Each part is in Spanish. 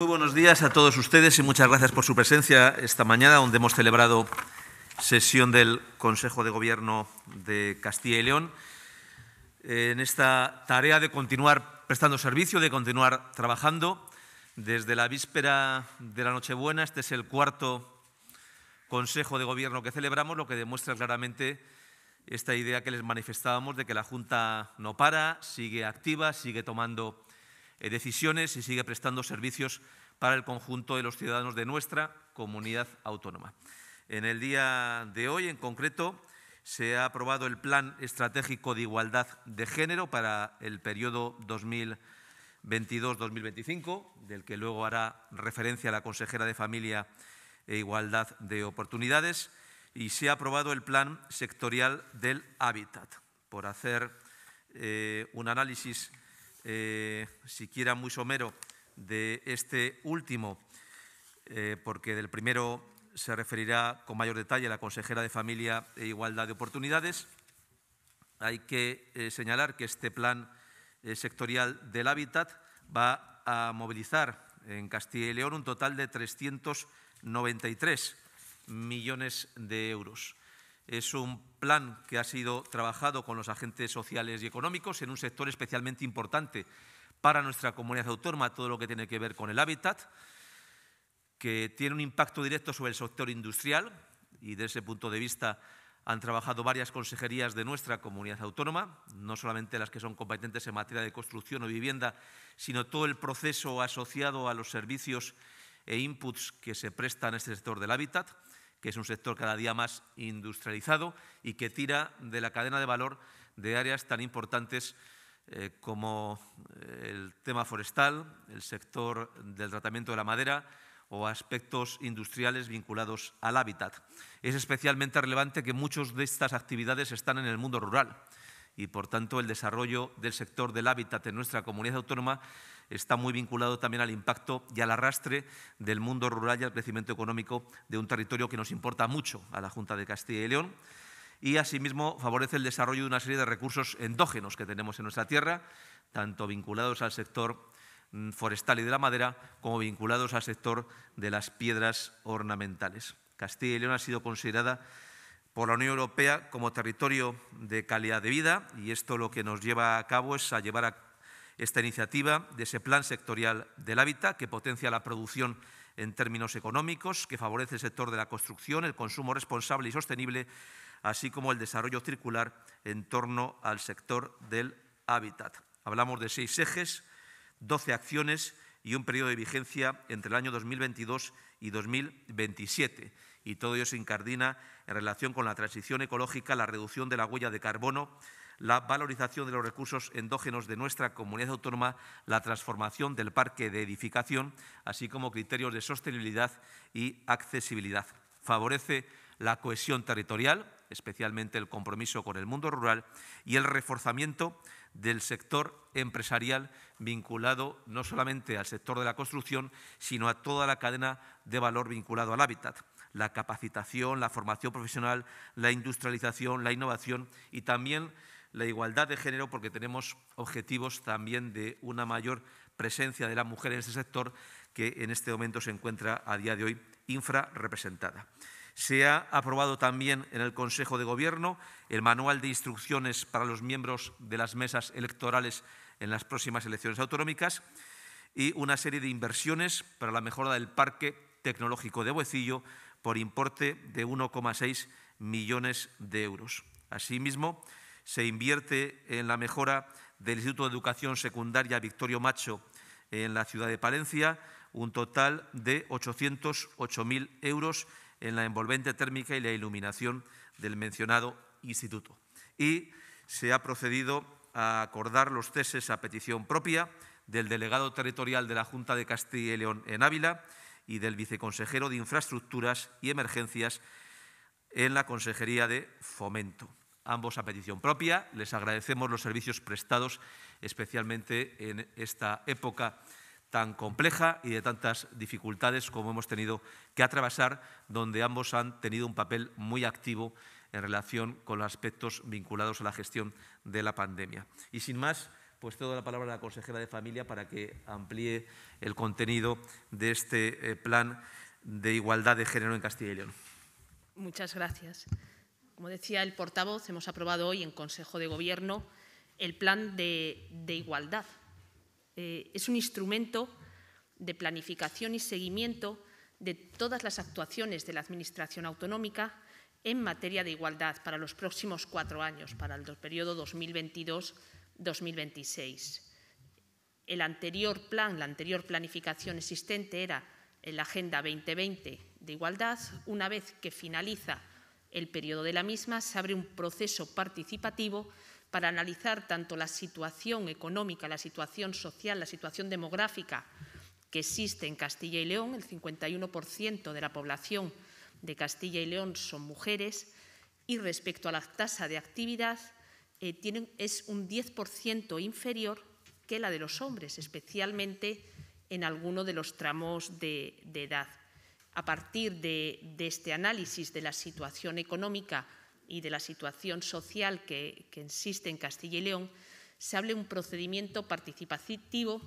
Muy buenos días a todos ustedes y muchas gracias por su presencia esta mañana, donde hemos celebrado sesión del Consejo de Gobierno de Castilla y León. En esta tarea de continuar prestando servicio, de continuar trabajando, desde la víspera de la Nochebuena, este es el cuarto Consejo de Gobierno que celebramos, lo que demuestra claramente esta idea que les manifestábamos de que la Junta no para, sigue activa, sigue tomando eh, decisiones y sigue prestando servicios para el conjunto de los ciudadanos de nuestra comunidad autónoma. En el día de hoy, en concreto, se ha aprobado el Plan Estratégico de Igualdad de Género para el periodo 2022-2025, del que luego hará referencia la consejera de Familia e Igualdad de Oportunidades, y se ha aprobado el Plan Sectorial del Hábitat, por hacer eh, un análisis eh, siquiera muy somero de este último, eh, porque del primero se referirá con mayor detalle la consejera de Familia e Igualdad de Oportunidades. Hay que eh, señalar que este plan sectorial del hábitat va a movilizar en Castilla y León un total de 393 millones de euros. Es un plan que ha sido trabajado con los agentes sociales y económicos en un sector especialmente importante para nuestra comunidad autónoma, todo lo que tiene que ver con el hábitat, que tiene un impacto directo sobre el sector industrial y desde ese punto de vista han trabajado varias consejerías de nuestra comunidad autónoma, no solamente las que son competentes en materia de construcción o vivienda, sino todo el proceso asociado a los servicios e inputs que se prestan a este sector del hábitat que es un sector cada día más industrializado y que tira de la cadena de valor de áreas tan importantes eh, como eh, el tema forestal, el sector del tratamiento de la madera o aspectos industriales vinculados al hábitat. Es especialmente relevante que muchas de estas actividades están en el mundo rural y, por tanto, el desarrollo del sector del hábitat en nuestra comunidad autónoma está muy vinculado también al impacto y al arrastre del mundo rural y al crecimiento económico de un territorio que nos importa mucho a la Junta de Castilla y León y asimismo favorece el desarrollo de una serie de recursos endógenos que tenemos en nuestra tierra, tanto vinculados al sector mm, forestal y de la madera como vinculados al sector de las piedras ornamentales. Castilla y León ha sido considerada por la Unión Europea como territorio de calidad de vida y esto lo que nos lleva a cabo es a llevar a esta iniciativa de ese plan sectorial del hábitat que potencia la producción en términos económicos, que favorece el sector de la construcción, el consumo responsable y sostenible, así como el desarrollo circular en torno al sector del hábitat. Hablamos de seis ejes, doce acciones y un periodo de vigencia entre el año 2022 y 2027. Y todo ello se incardina en relación con la transición ecológica, la reducción de la huella de carbono la valorización de los recursos endógenos de nuestra comunidad autónoma, la transformación del parque de edificación, así como criterios de sostenibilidad y accesibilidad. Favorece la cohesión territorial, especialmente el compromiso con el mundo rural y el reforzamiento del sector empresarial vinculado no solamente al sector de la construcción, sino a toda la cadena de valor vinculado al hábitat la capacitación, la formación profesional, la industrialización, la innovación y también la igualdad de género porque tenemos objetivos también de una mayor presencia de la mujer en este sector que en este momento se encuentra a día de hoy infrarrepresentada. Se ha aprobado también en el Consejo de Gobierno el manual de instrucciones para los miembros de las mesas electorales en las próximas elecciones autonómicas y una serie de inversiones para la mejora del parque tecnológico de Buecillo por importe de 1,6 millones de euros. Asimismo, se invierte en la mejora del Instituto de Educación Secundaria Victorio Macho en la ciudad de Palencia, un total de 808.000 euros en la envolvente térmica y la iluminación del mencionado instituto. Y se ha procedido a acordar los ceses a petición propia del delegado territorial de la Junta de Castilla y León en Ávila y del viceconsejero de Infraestructuras y Emergencias en la Consejería de Fomento ambos a petición propia. Les agradecemos los servicios prestados, especialmente en esta época tan compleja y de tantas dificultades como hemos tenido que atravesar, donde ambos han tenido un papel muy activo en relación con los aspectos vinculados a la gestión de la pandemia. Y sin más, pues cedo la palabra a la consejera de Familia para que amplíe el contenido de este eh, plan de igualdad de género en Castilla y León. Muchas gracias. Como decía el portavoz, hemos aprobado hoy en Consejo de Gobierno el Plan de, Igualdad. Eh, es un instrumento de planificación y seguimiento de todas las actuaciones de la Administración autonómica en materia de igualdad para los próximos cuatro años, para el periodo 2022-2026. El anterior plan, la anterior planificación existente era la Agenda 2020 de Igualdad. Una vez que finaliza el periodo de la misma, se abre un proceso participativo para analizar tanto la situación económica, la situación social, la situación demográfica que existe en Castilla y León. El 51% de la población de Castilla y León son mujeres y respecto a la tasa de actividad eh, es un 10% inferior que la de los hombres, especialmente en alguno de los tramos de edad a partir de, este análisis de la situación económica y de la situación social que, existe en Castilla y León, se hable un procedimiento participativo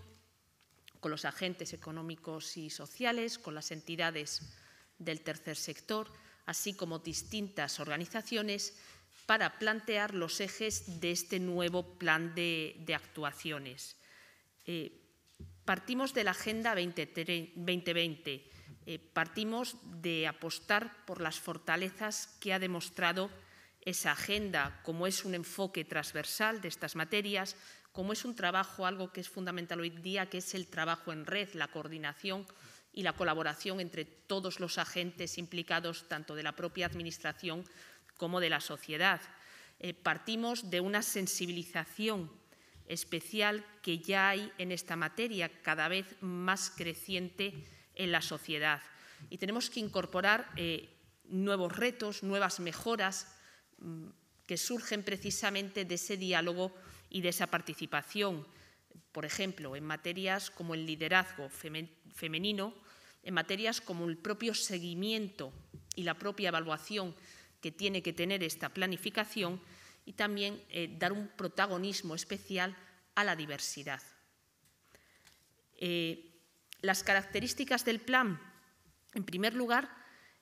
con los agentes económicos y sociales, con las entidades del tercer sector, así como distintas organizaciones, para plantear los ejes de este nuevo plan de, actuaciones. Eh, partimos de la Agenda 2020 eh, partimos de apostar por las fortalezas que ha demostrado esa agenda, como es un enfoque transversal de estas materias, como es un trabajo, algo que es fundamental hoy día, que es el trabajo en red, la coordinación y la colaboración entre todos los agentes implicados, tanto de la propia Administración como de la sociedad. Eh, partimos de una sensibilización especial que ya hay en esta materia, cada vez más creciente en la sociedad. Y tenemos que incorporar eh, nuevos retos, nuevas mejoras mm, que surgen precisamente de ese diálogo y de esa participación. Por ejemplo, en materias como el liderazgo femenino, en materias como el propio seguimiento y la propia evaluación que tiene que tener esta planificación y también eh, dar un protagonismo especial a la diversidad. Eh, las características del plan, en primer lugar,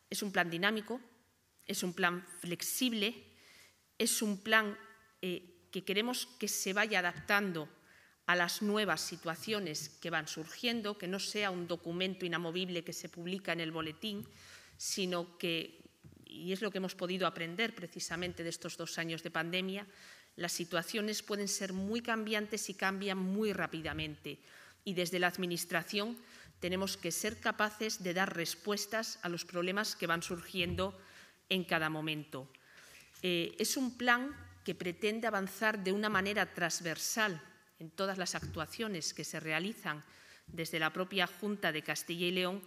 es un plan dinámico, es un plan flexible, es un plan eh, que queremos que se vaya adaptando a las nuevas situaciones que van surgiendo, que no sea un documento inamovible que se publica en el boletín, sino que, y es lo que hemos podido aprender precisamente de estos dos años de pandemia, las situaciones pueden ser muy cambiantes y cambian muy rápidamente y desde la Administración tenemos que ser capaces de dar respuestas a los problemas que van surgiendo en cada momento. Eh, es un plan que pretende avanzar de una manera transversal en todas las actuaciones que se realizan desde la propia Junta de Castilla y León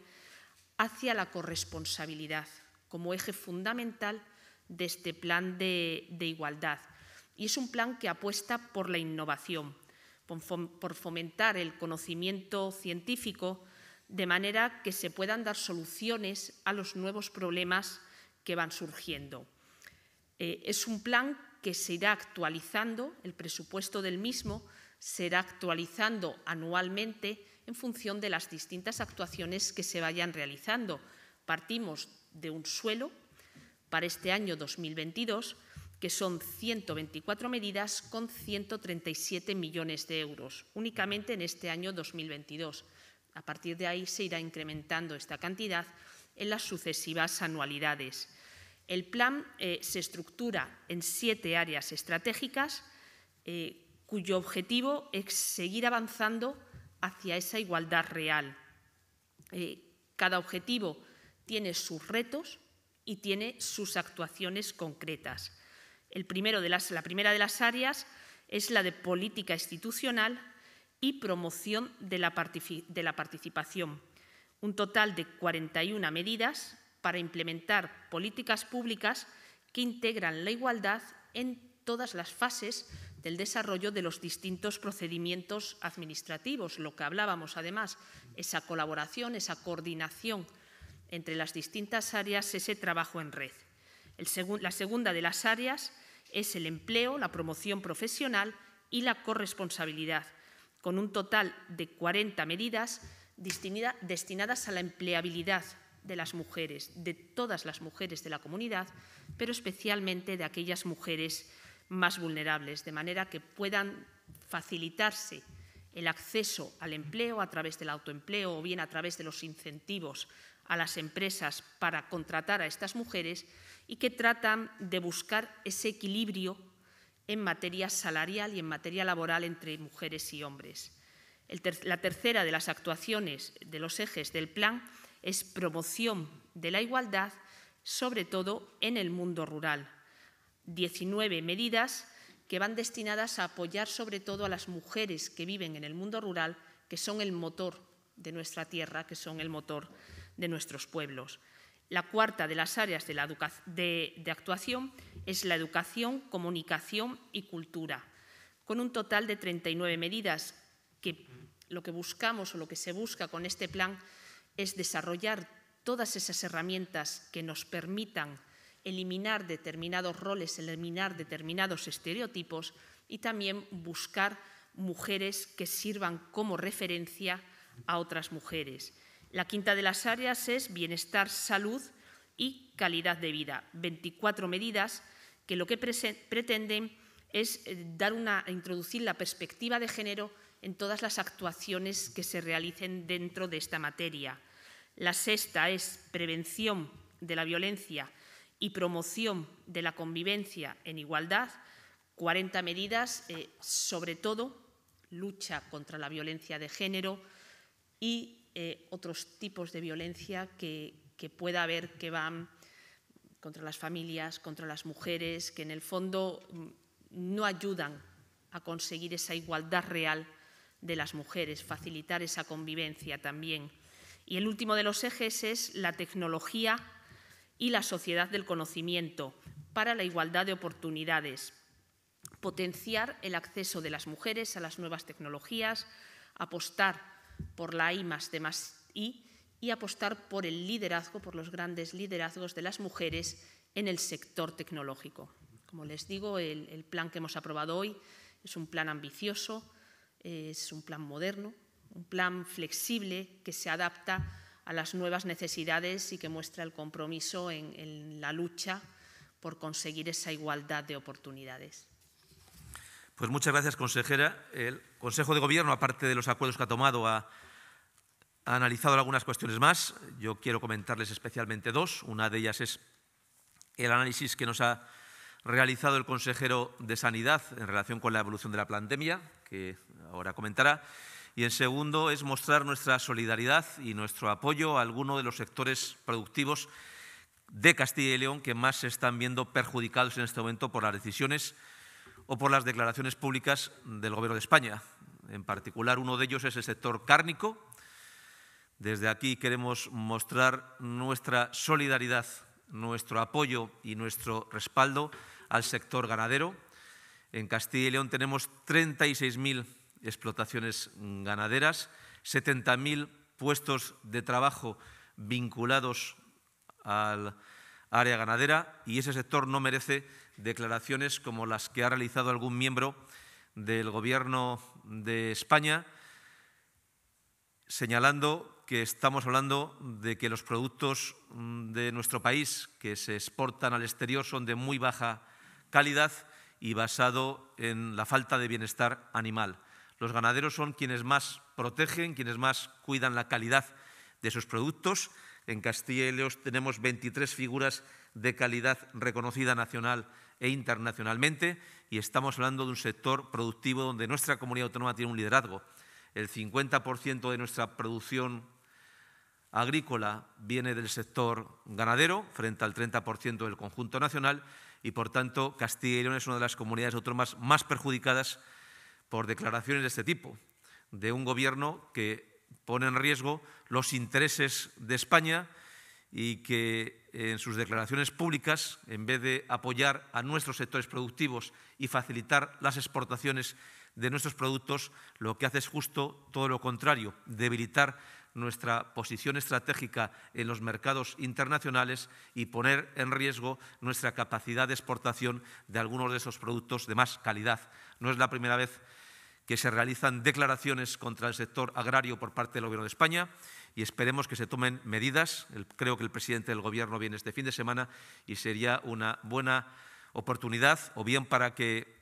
hacia la corresponsabilidad como eje fundamental de este plan de igualdad. Y es un plan que apuesta por la innovación, por fomentar el conocimiento científico, de manera que se puedan dar soluciones a los nuevos problemas que van surgiendo. Eh, es un plan que se irá actualizando, el presupuesto del mismo será actualizando anualmente en función de las distintas actuaciones que se vayan realizando. Partimos de un suelo para este año 2022 que son 124 medidas con 137 millones de euros, únicamente en este año 2022. A partir de ahí se irá incrementando esta cantidad en las sucesivas anualidades. El plan eh, se estructura en siete áreas estratégicas eh, cuyo objetivo es seguir avanzando hacia esa igualdad real. Eh, cada objetivo tiene sus retos y tiene sus actuaciones concretas. El primero de las, la primera de las áreas es la de política institucional y promoción de la, de la participación. Un total de 41 medidas para implementar políticas públicas que integran la igualdad en todas las fases del desarrollo de los distintos procedimientos administrativos, lo que hablábamos además, esa colaboración, esa coordinación entre las distintas áreas, ese trabajo en red la segunda de las áreas es el empleo, la promoción profesional y la corresponsabilidad, con un total de 40 medidas destinadas a la empleabilidad de las mujeres, de todas las mujeres de la comunidad, pero especialmente de aquellas mujeres más vulnerables, de manera que puedan facilitarse el acceso al empleo a través del autoempleo o bien a través de los incentivos a las empresas para contratar a estas mujeres y que tratan de buscar ese equilibrio en materia salarial y en materia laboral entre mujeres y hombres. la tercera de las actuaciones de los ejes del plan es promoción de la igualdad, sobre todo en el mundo rural. 19 medidas que van destinadas a apoyar sobre todo a las mujeres que viven en el mundo rural, que son el motor de nuestra tierra, que son el motor de nuestros pueblos. La cuarta de las áreas de, actuación es la educación, comunicación y cultura, con un total de 39 medidas que lo que buscamos o lo que se busca con este plan es desarrollar todas esas herramientas que nos permitan eliminar determinados roles, eliminar determinados estereotipos y también buscar mujeres que sirvan como referencia a otras mujeres. La quinta de las áreas es bienestar, salud y calidad de vida. 24 medidas que lo que pretenden es eh, introducir la perspectiva de género en todas las actuaciones que se realicen dentro de esta materia. La sexta es prevención de la violencia y promoción de la convivencia en igualdad. 40 medidas, eh, sobre todo lucha contra la violencia de género y eh, otros tipos de violencia que, que, pueda haber que van contra las familias, contra las mujeres, que en el fondo mm, no ayudan a conseguir esa igualdad real de las mujeres, facilitar esa convivencia también. Y el último de los ejes es la tecnología y la sociedad del conocimiento para la igualdad de oportunidades, potenciar el acceso de las mujeres a las nuevas tecnologías, apostar por la I más D más I y apostar por el liderazgo, por los grandes liderazgos de las mujeres en el sector tecnológico. Como les digo, el, plan que hemos aprobado hoy es un plan ambicioso, es un plan moderno, un plan flexible que se adapta a las nuevas necesidades y que muestra el compromiso en la lucha por conseguir esa igualdad de oportunidades. Pues muchas gracias, consejera. El Consejo de Gobierno, aparte de los acuerdos que ha tomado, ha, analizado algunas cuestiones más. Yo quiero comentarles especialmente dos. Una de ellas es el análisis que nos ha realizado el consejero de Sanidad en relación con la evolución de la pandemia, que ahora comentará. Y en segundo es mostrar nuestra solidaridad y nuestro apoyo a algunos de los sectores productivos de Castilla y León que más se están viendo perjudicados en este momento por las decisiones o por las declaraciones públicas del Gobierno de España. En particular, uno de ellos es el sector cárnico. Desde aquí queremos mostrar nuestra solidaridad, nuestro apoyo y nuestro respaldo al sector ganadero. En Castilla y León tenemos 36.000 explotaciones ganaderas, 70.000 puestos de trabajo vinculados al área ganadera y ese sector no merece declaraciones como las que ha realizado algún miembro del Gobierno de España, señalando que estamos hablando de que los productos mm, de nuestro país que se exportan al exterior son de muy baja calidad y basado en la falta de bienestar animal. Los ganaderos son quienes más protegen, quienes más cuidan la calidad de sus productos. En Castilla León tenemos 23 figuras de calidad reconocida nacional e internacionalmente y estamos hablando de un sector productivo donde nuestra comunidad autónoma tiene un liderazgo. El 50% de nuestra producción agrícola viene del sector ganadero frente al 30% del conjunto nacional y, por tanto, Castilla y León es una de las comunidades autónomas más perjudicadas por declaraciones de este tipo, de un gobierno que pone en riesgo los intereses de España y que en sus declaraciones públicas, en vez de apoyar a nuestros sectores productivos y facilitar las exportaciones de nuestros productos, lo que hace es justo todo lo contrario, debilitar nuestra posición estratégica en los mercados internacionales y poner en riesgo nuestra capacidad de exportación de algunos de esos productos de más calidad. No es la primera vez que se realizan declaraciones contra el sector agrario por parte del Gobierno de España y esperemos que se tomen medidas. Creo que el presidente del Gobierno viene este fin de semana y sería una buena oportunidad, o bien para que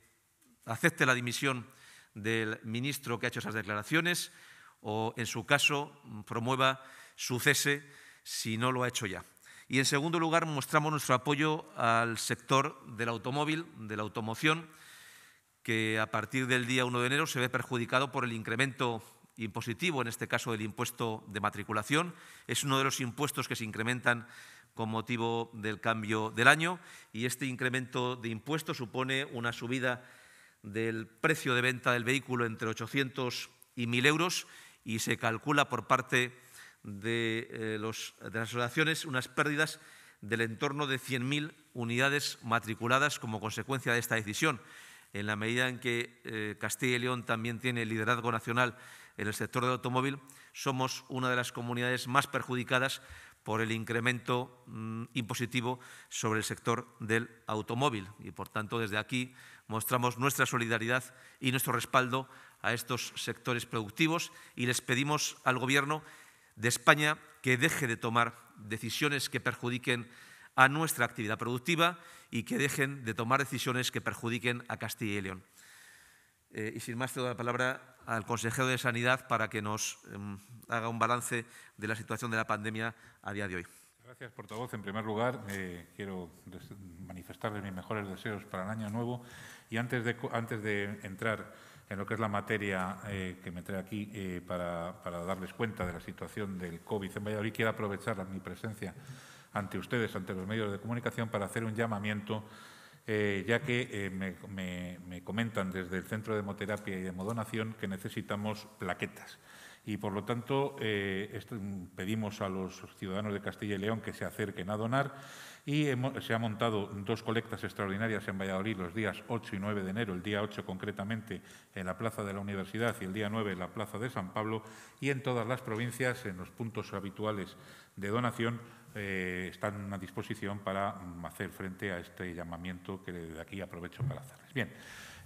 acepte la dimisión del ministro que ha hecho esas declaraciones, o en su caso promueva su cese si no lo ha hecho ya. Y en segundo lugar, mostramos nuestro apoyo al sector del automóvil, de la automoción, que a partir del día 1 de enero se ve perjudicado por el incremento impositivo, en este caso el impuesto de matriculación. Es uno de los impuestos que se incrementan con motivo del cambio del año y este incremento de impuestos supone una subida del precio de venta del vehículo entre 800 y 1.000 euros y se calcula por parte eh, de, las asociaciones unas pérdidas del entorno de 100.000 unidades matriculadas como consecuencia de esta decisión. En la medida en que eh, Castilla y León también tiene liderazgo nacional en el sector del automóvil, somos una de las comunidades más perjudicadas por el incremento mm, impositivo sobre el sector del automóvil. Y, por tanto, desde aquí mostramos nuestra solidaridad y nuestro respaldo a estos sectores productivos y les pedimos al Gobierno de España que deje de tomar decisiones que perjudiquen a nuestra actividad productiva y que dejen de tomar decisiones que perjudiquen a Castilla y León. Eh, y sin más, te doy la palabra al consejero de Sanidad para que nos em, haga un balance de la situación de la pandemia a día de hoy. Gracias, portavoz. En primer lugar, quiero manifestarles mis mejores deseos para el año nuevo. Y antes de, antes de entrar en lo que es la materia eh, que me trae aquí eh, para, para, darles cuenta de la situación del COVID en Valladolid, quiero aprovechar mi presencia ante ustedes, ante los medios de comunicación, para hacer un llamamiento eh, ya que eh, me, comentan desde el Centro de Hemoterapia y de Hemodonación que necesitamos plaquetas. Y por lo tanto, eh, pedimos a los ciudadanos de Castilla y León que se acerquen a donar y se han montado dos colectas extraordinarias en Valladolid los días 8 y 9 de enero, el día 8 concretamente en la Plaza de la Universidad y el día 9 en la Plaza de San Pablo y en todas las provincias, en los puntos habituales de donación, eh, están a disposición para mm, hacer frente a este llamamiento que de aquí aprovecho para hacerles. Bien,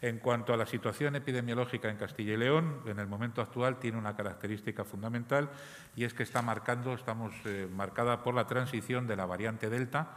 en cuanto a la situación epidemiológica en Castilla y León, en el momento actual tiene una característica fundamental y es que está marcando, estamos eh, marcada por la transición de la variante Delta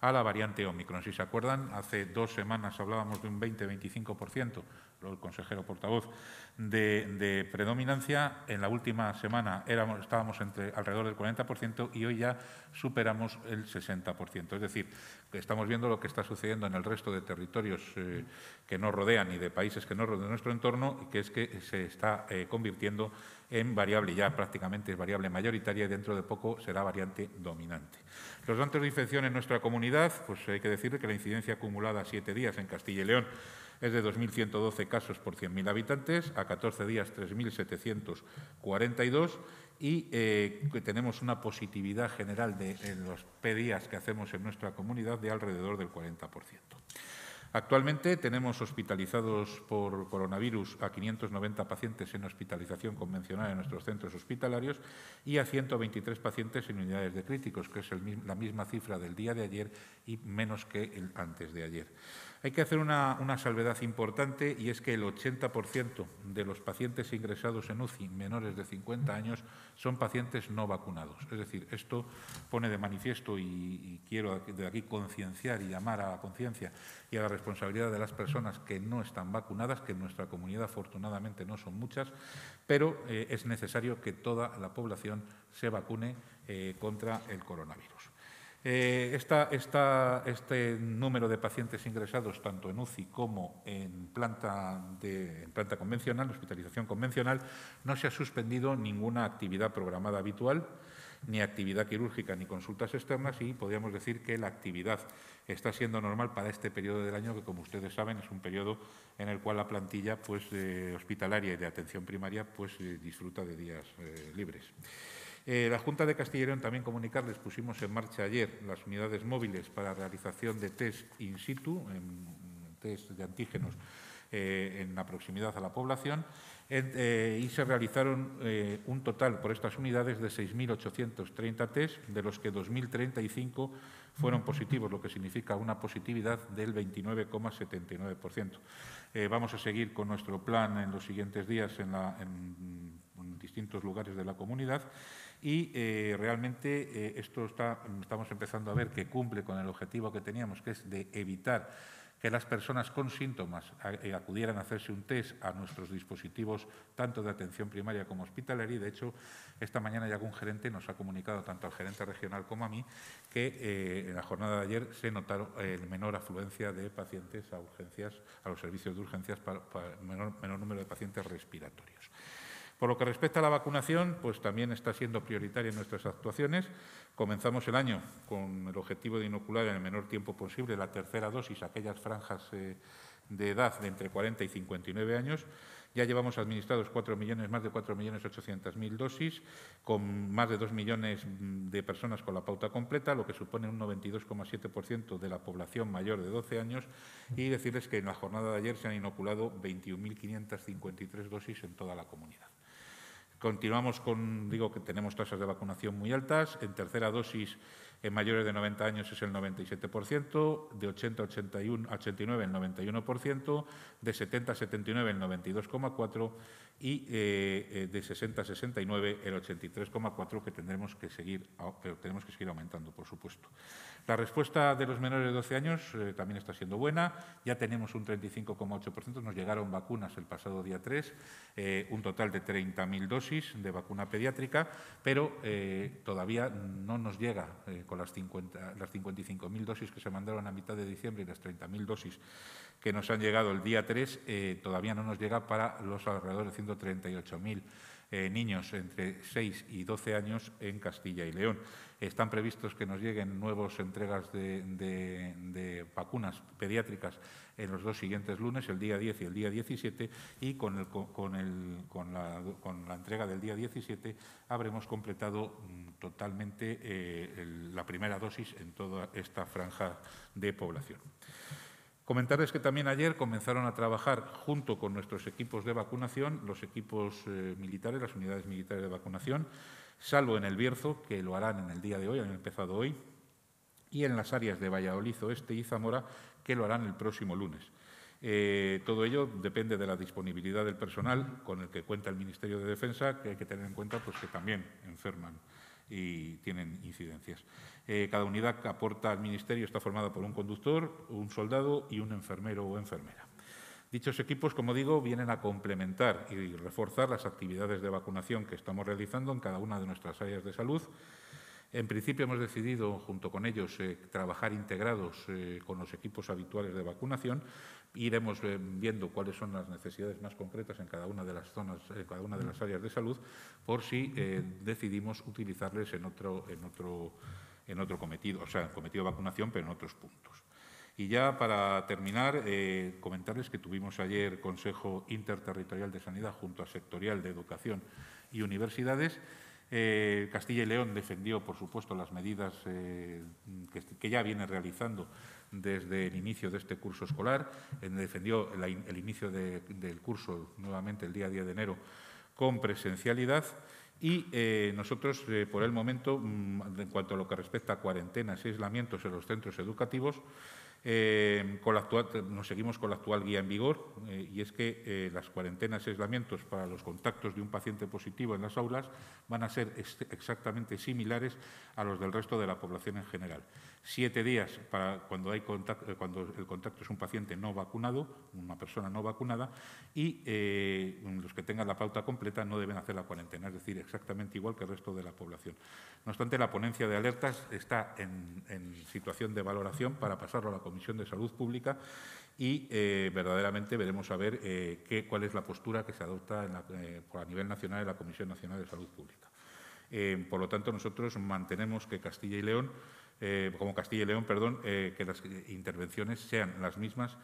a la variante Omicron. Si se acuerdan, hace dos semanas hablábamos de un 20-25% el consejero portavoz, de, predominancia. En la última semana estábamos entre alrededor del 40% y hoy ya superamos el 60%. Es decir, estamos viendo lo que está sucediendo en el resto de territorios eh, que nos rodean y de países que nos rodean nuestro entorno, y que es que se está eh, convirtiendo en variable, ya prácticamente es variable mayoritaria y dentro de poco será variante dominante. Los datos de infección en nuestra comunidad, pues hay que decir que la incidencia acumulada a siete días en Castilla y León es de 2.112 casos por 100.000 habitantes, a 14 días 3.742 y eh, tenemos una positividad general de, en los pedías que hacemos en nuestra comunidad de alrededor del 40%. Actualmente tenemos hospitalizados por coronavirus a 590 pacientes en hospitalización convencional en nuestros centros hospitalarios y a 123 pacientes en unidades de críticos, que es la misma cifra del día de ayer y menos que el antes de ayer. Hay que hacer una, salvedad importante y es que el 80% de los pacientes ingresados en UCI menores de 50 años son pacientes no vacunados. Es decir, esto pone de manifiesto y, quiero de aquí concienciar y llamar a la conciencia y a la responsabilidad de las personas que no están vacunadas, que en nuestra comunidad afortunadamente no son muchas, pero eh, es necesario que toda la población se vacune eh, contra el coronavirus. Eh, este número de pacientes ingresados tanto en UCI como en planta, planta convencional, hospitalización convencional, no se ha suspendido ninguna actividad programada habitual, ni actividad quirúrgica ni consultas externas y podríamos decir que la actividad está siendo normal para este periodo del año que, como ustedes saben, es un periodo en el cual la plantilla pues, eh, hospitalaria y de atención primaria pues, eh, disfruta de días libres. Eh, la Junta de Castillerón también comunicarles, pusimos en marcha ayer las unidades móviles para realización de test in situ, test de antígenos eh, en la proximidad a la población, eh, y se realizaron un total por estas unidades de 6.830 test, de los que 2.035 fueron positivos, lo que significa una positividad del 29,79%. vamos a seguir con nuestro plan en los siguientes días en distintos lugares de la comunidad y eh, realmente eh, esto estamos empezando a ver que cumple con el objetivo que teníamos, que es de evitar que las personas con síntomas eh, acudieran a hacerse un test a nuestros dispositivos, tanto de atención primaria como hospitalaria. Y De hecho, esta mañana ya algún gerente nos ha comunicado, tanto al gerente regional como a mí, que en la jornada de ayer se notaron menor afluencia de pacientes a urgencias, a los servicios de urgencias, para, el menor número de pacientes respiratorios. Por lo que respecta a la vacunación, pues también está siendo prioritaria en nuestras actuaciones. Comenzamos el año con el objetivo de inocular en el menor tiempo posible la tercera dosis a aquellas franjas eh, de edad de entre 40 y 59 años. Ya llevamos administrados 4 millones, más de 4.800.000 dosis, con más de 2 millones mm, de personas con la pauta completa, lo que supone un 92,7% de la población mayor de 12 años. Y decirles que en la jornada de ayer se han inoculado 21.553 dosis en toda la comunidad. Continuamos con, digo que tenemos tasas de vacunación muy altas. En tercera dosis en mayores de 90 años es el 97%, de 80 a 81, 89 el 91%, de 70 a 79 el 92,4% y eh, eh, de 60 a 69 el 83,4% que tendremos que seguir, tenemos que seguir aumentando, por supuesto. La respuesta de los menores de 12 años eh, también está siendo buena. Ya tenemos un 35,8%. Nos llegaron vacunas el pasado día 3, un total de 30.000 dosis de vacuna pediátrica, pero todavía no nos llega con las, las 55.000 dosis que se mandaron a mitad de diciembre y las 30.000 dosis que nos han llegado el día 3, eh, todavía no nos llega para los alrededor de 138.000 eh, niños entre 6 y 12 años en Castilla y León. Están previstos que nos lleguen nuevas entregas de vacunas pediátricas en los dos siguientes lunes, el día 10 y el día 17, y con, la, entrega del día 17 habremos completado mm, totalmente eh, la primera dosis en toda esta franja de población. Comentarles que también ayer comenzaron a trabajar junto con nuestros equipos de vacunación, los equipos eh, militares, las unidades militares de vacunación, salvo en el Bierzo, que lo harán en el día de hoy, han empezado hoy, y en las áreas de Valladolid Oeste y Zamora, que lo harán el próximo lunes. Eh, todo ello depende de la disponibilidad del personal con el que cuenta el Ministerio de Defensa, que hay que tener en cuenta pues, que también enferman y tienen incidencias. Eh, cada unidad que aporta al Ministerio está formada por un conductor, un soldado y un enfermero o enfermera. Dichos equipos, como digo, vienen a complementar y reforzar las actividades de vacunación que estamos realizando en cada una de nuestras áreas de salud en principio hemos decidido, junto con ellos, eh, trabajar integrados eh, con los equipos habituales de vacunación. Iremos eh, viendo cuáles son las necesidades más concretas en cada una de las zonas, en cada una de las áreas de salud, por si decidimos utilizarles en otro, cometido, o sea, en cometido de vacunación, pero en otros puntos. Y ya para terminar, comentarles que tuvimos ayer Consejo Interterritorial de Sanidad junto a Sectorial de Educación y Universidades eh, Castilla y León defendió, por supuesto, las medidas eh, que, ya viene realizando desde el inicio de este curso escolar. Eh, defendió el, inicio del curso nuevamente el día 10 de enero con presencialidad. Y nosotros, por el momento, mm, en cuanto a lo que respecta a cuarentenas y aislamientos en los centros educativos, eh, con la actual, nos seguimos con la actual guía en vigor eh, y es que eh, las cuarentenas y aislamientos para los contactos de un paciente positivo en las aulas van a ser exactamente similares a los del resto de la población en general. Siete días para cuando, hay contacto, cuando el contacto es un paciente no vacunado, una persona no vacunada, y los que tengan la pauta completa no deben hacer la cuarentena, es decir, exactamente igual que el resto de la población. No obstante, la ponencia de alertas está en, en situación de valoración para pasarlo a la Comisión Comisión de Salud Pública y eh, verdaderamente veremos a ver eh, qué, cuál es la postura que se adopta eh, a nivel nacional en la Comisión Nacional de Salud Pública. por lo tanto, nosotros mantenemos que Castilla y León, como Castilla y León, perdón, que las intervenciones sean las mismas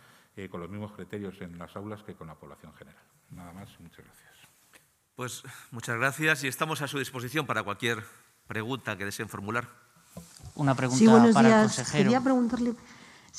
con los mismos criterios en las aulas que con la población general. Nada más, muchas gracias. Pues muchas gracias y estamos a su disposición para cualquier pregunta que deseen formular. Una pregunta para el consejero. Quería preguntarle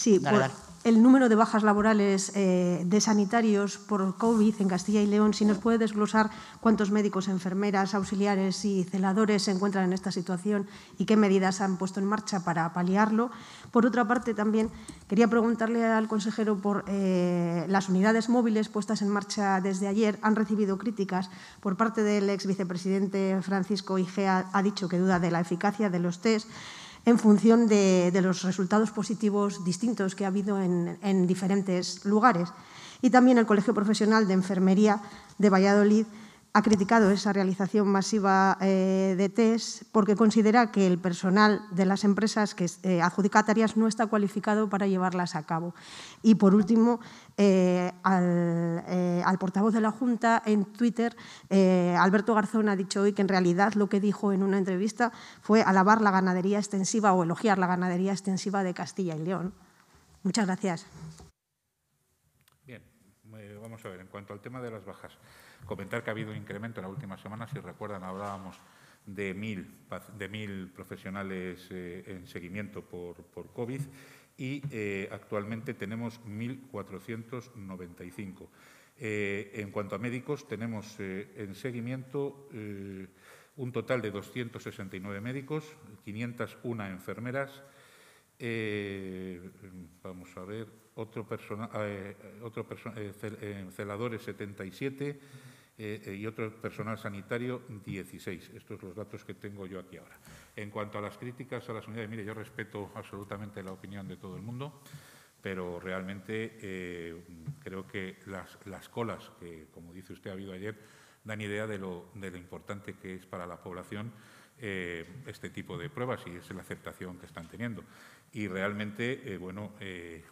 Sí, por el número de bajas laborales eh, de sanitarios por COVID en Castilla y León, si nos puede desglosar cuántos médicos, enfermeras, auxiliares y celadores se encuentran en esta situación y qué medidas han puesto en marcha para paliarlo. Por otra parte, también quería preguntarle al consejero por eh, las unidades móviles puestas en marcha desde ayer. Han recibido críticas por parte del ex vicepresidente Francisco Igea, ha dicho que duda de la eficacia de los test en función de, los resultados positivos distintos que ha habido en, diferentes lugares. Y también el Colegio Profesional de Enfermería de Valladolid ha criticado esa realización masiva eh, de test porque considera que el personal de las empresas que eh, no está cualificado para llevarlas a cabo. Y por último, eh, eh, al, portavoz de la Junta en Twitter, eh, Alberto Garzón ha dicho hoy que en realidad lo que dijo en una entrevista fue alabar la ganadería extensiva o elogiar la ganadería extensiva de Castilla y León. Muchas gracias. Bien, vamos a ver, en cuanto al tema de las bajas, comentar que ha habido un incremento en la última semana, si recuerdan, hablábamos de mil, profesionales en seguimiento por, por COVID y eh, actualmente tenemos 1.495. Eh, en cuanto a médicos, tenemos eh, en seguimiento un total de 269 médicos, 501 enfermeras, vamos a ver, otro, personal, otro celadores 77 eh, eh, y otro personal sanitario 16. Estos son los datos que tengo yo aquí ahora. En cuanto a las críticas a las unidades, mire, yo respeto absolutamente la opinión de todo el mundo, pero realmente eh, creo que las, las, colas, que como dice usted ha habido ayer, dan idea de lo, importante que es para la población este tipo de pruebas y es la aceptación que están teniendo. Y realmente, bueno,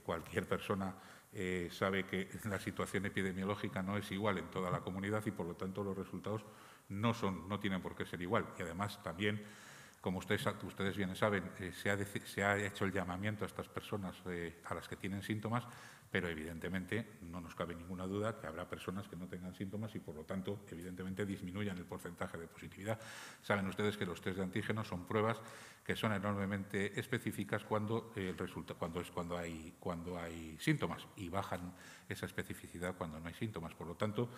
cualquier persona eh, sabe que la situación epidemiológica no es igual en toda la comunidad y, por lo tanto, los resultados no, son, no tienen por qué ser igual. Y, además, también, como ustedes, ustedes bien saben, eh, se, ha, hecho el llamamiento a estas personas eh, a las que tienen síntomas pero evidentemente no nos cabe ninguna duda que habrá personas que no tengan síntomas y por lo tanto evidentemente disminuyan el porcentaje de positividad. Saben ustedes que los test de antígenos son pruebas que son enormemente específicas cuando, cuando, es, cuando, hay, cuando hay síntomas y bajan esa especificidad cuando no hay síntomas. Por lo tanto,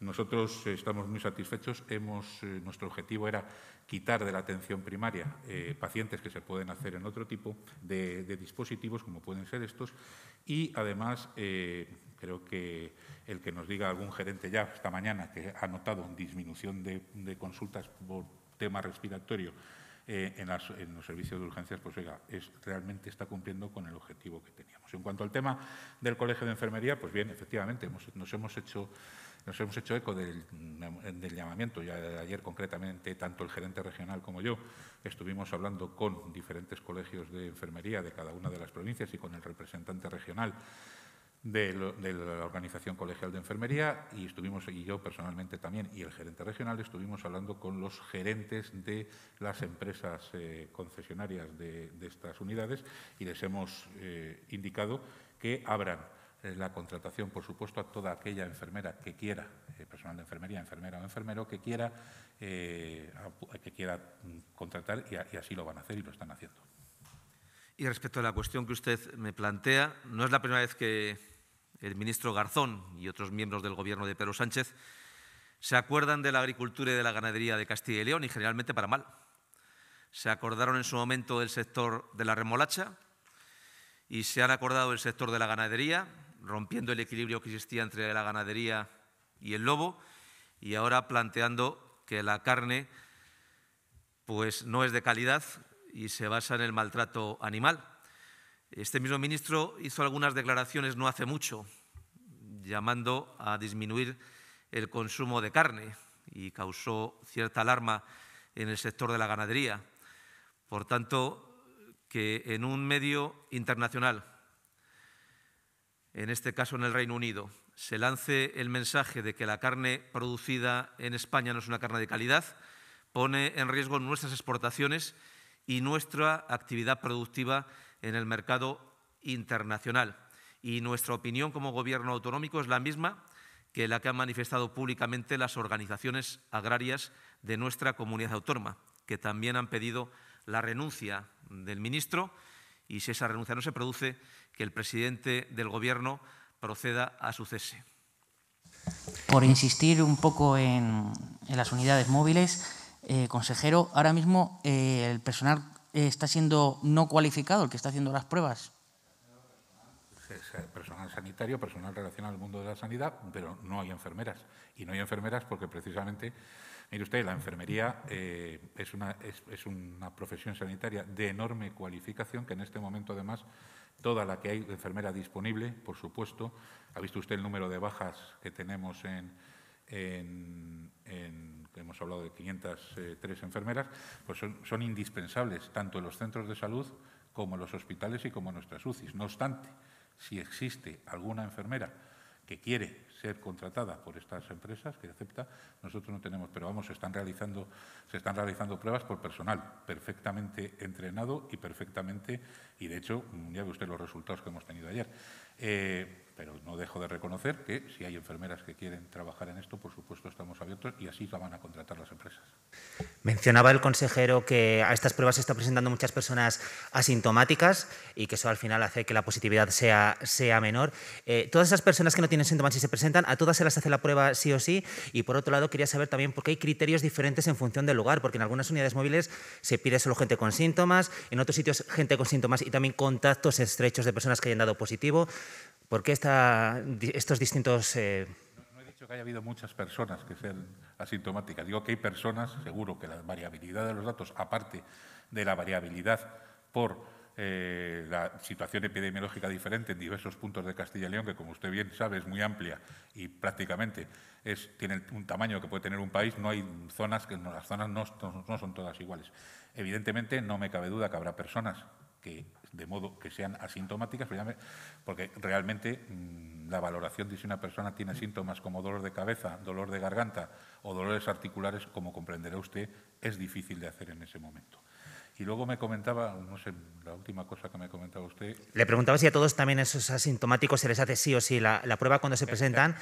nosotros estamos muy satisfechos. Eh, nuestro objetivo era quitar de la atención primaria eh, pacientes que se pueden hacer en otro tipo de, dispositivos, como pueden ser estos, y además eh, creo que el que nos diga algún gerente ya esta mañana que ha notado disminución de, consultas por tema respiratorio en, los servicios de urgencias, pues oiga, es, realmente está cumpliendo con el objetivo que teníamos. En cuanto al tema del Colegio de Enfermería, pues bien, efectivamente, nos hemos hecho nos hemos hecho eco del, llamamiento, ya ayer concretamente, tanto el gerente regional como yo estuvimos hablando con diferentes colegios de enfermería de cada una de las provincias y con el representante regional de, la Organización Colegial de Enfermería y estuvimos, y yo personalmente también, y el gerente regional, estuvimos hablando con los gerentes de las empresas eh, concesionarias de, estas unidades y les hemos eh, indicado que abran la contratación, por supuesto, a toda aquella enfermera que quiera, eh, personal de enfermería, enfermera o enfermero, que quiera, eh, que quiera mm, contratar y, y, así lo van a hacer y lo están haciendo. Y respecto a la cuestión que usted me plantea, no es la primera vez que el ministro Garzón y otros miembros del gobierno de Pedro Sánchez se acuerdan de la agricultura y de la ganadería de Castilla y León y generalmente para mal. Se acordaron en su momento del sector de la remolacha y se han acordado del sector de la ganadería, rompiendo el equilibrio que existía entre la ganadería y el lobo, y ahora planteando que la carne pues, no es de calidad y se basa en el maltrato animal. Este mismo ministro hizo algunas declaraciones no hace mucho, llamando a disminuir el consumo de carne y causó cierta alarma en el sector de la ganadería. Por tanto, que en un medio internacional en este caso en el Reino Unido, se lance el mensaje de que la carne producida en España no es una carne de calidad, pone en riesgo nuestras exportaciones y nuestra actividad productiva en el mercado internacional. Y nuestra opinión como Gobierno autonómico es la misma que la que han manifestado públicamente las organizaciones agrarias de nuestra comunidad autónoma, que también han pedido la renuncia del ministro y si esa renuncia no se produce, que el presidente del Gobierno proceda a su cese. Por insistir un poco en, las unidades móviles, eh, consejero, ahora mismo eh, el personal está siendo no cualificado, el que está haciendo las pruebas. Personal sanitario, personal relacionado al mundo de la sanidad, pero no hay enfermeras. Y no hay enfermeras porque precisamente Mire usted, la enfermería eh, es, una, profesión sanitaria de enorme cualificación que en este momento, además, toda la que hay de enfermera disponible, por supuesto. Ha visto usted el número de bajas que tenemos en, hemos hablado de 503 eh, enfermeras, pues son, son, indispensables tanto en los centros de salud como en los hospitales y como en nuestras UCIs. No obstante, si existe alguna enfermera que quiere ser contratada por estas empresas, que acepta, nosotros no tenemos, pero vamos, se están realizando, se están realizando pruebas por personal perfectamente entrenado y perfectamente, y de hecho, ya ve usted los resultados que hemos tenido ayer. Eh, pero no dejo de reconocer que si hay enfermeras que quieren trabajar en esto, por supuesto estamos abiertos y así la van a contratar las empresas. Mencionaba el consejero que a estas pruebas se están presentando muchas personas asintomáticas y que eso al final hace que la positividad sea, sea menor. Eh, todas esas personas que no tienen síntomas y se presentan, a todas se las hace la prueba sí o sí. Y por otro lado, quería saber también por qué hay criterios diferentes en función del lugar, porque en algunas unidades móviles se pide solo gente con síntomas, en otros sitios gente con síntomas y también contactos estrechos de personas que hayan dado positivo. ¿Por qué estos distintos... Eh, no, he dicho que haya habido muchas personas que sean asintomáticas. Digo que hay personas, seguro que la variabilidad de los datos, aparte de la variabilidad por eh, la situación epidemiológica diferente en diversos puntos de Castilla y León, que como usted bien sabe es muy amplia y prácticamente tiene un tamaño que puede tener un país, no hay zonas, que las zonas no son todas iguales. Evidentemente no me cabe duda que habrá personas que de modo que sean asintomáticas, porque realmente mm, la valoración de si una persona tiene síntomas como dolor de cabeza, dolor de garganta o dolores articulares, como comprenderá usted, es difícil de hacer en ese momento. Y luego me comentaba, no sé, la última cosa que me comentaba usted. Le preguntaba si a todos también esos asintomáticos se les hace sí o sí la, prueba cuando se presentan.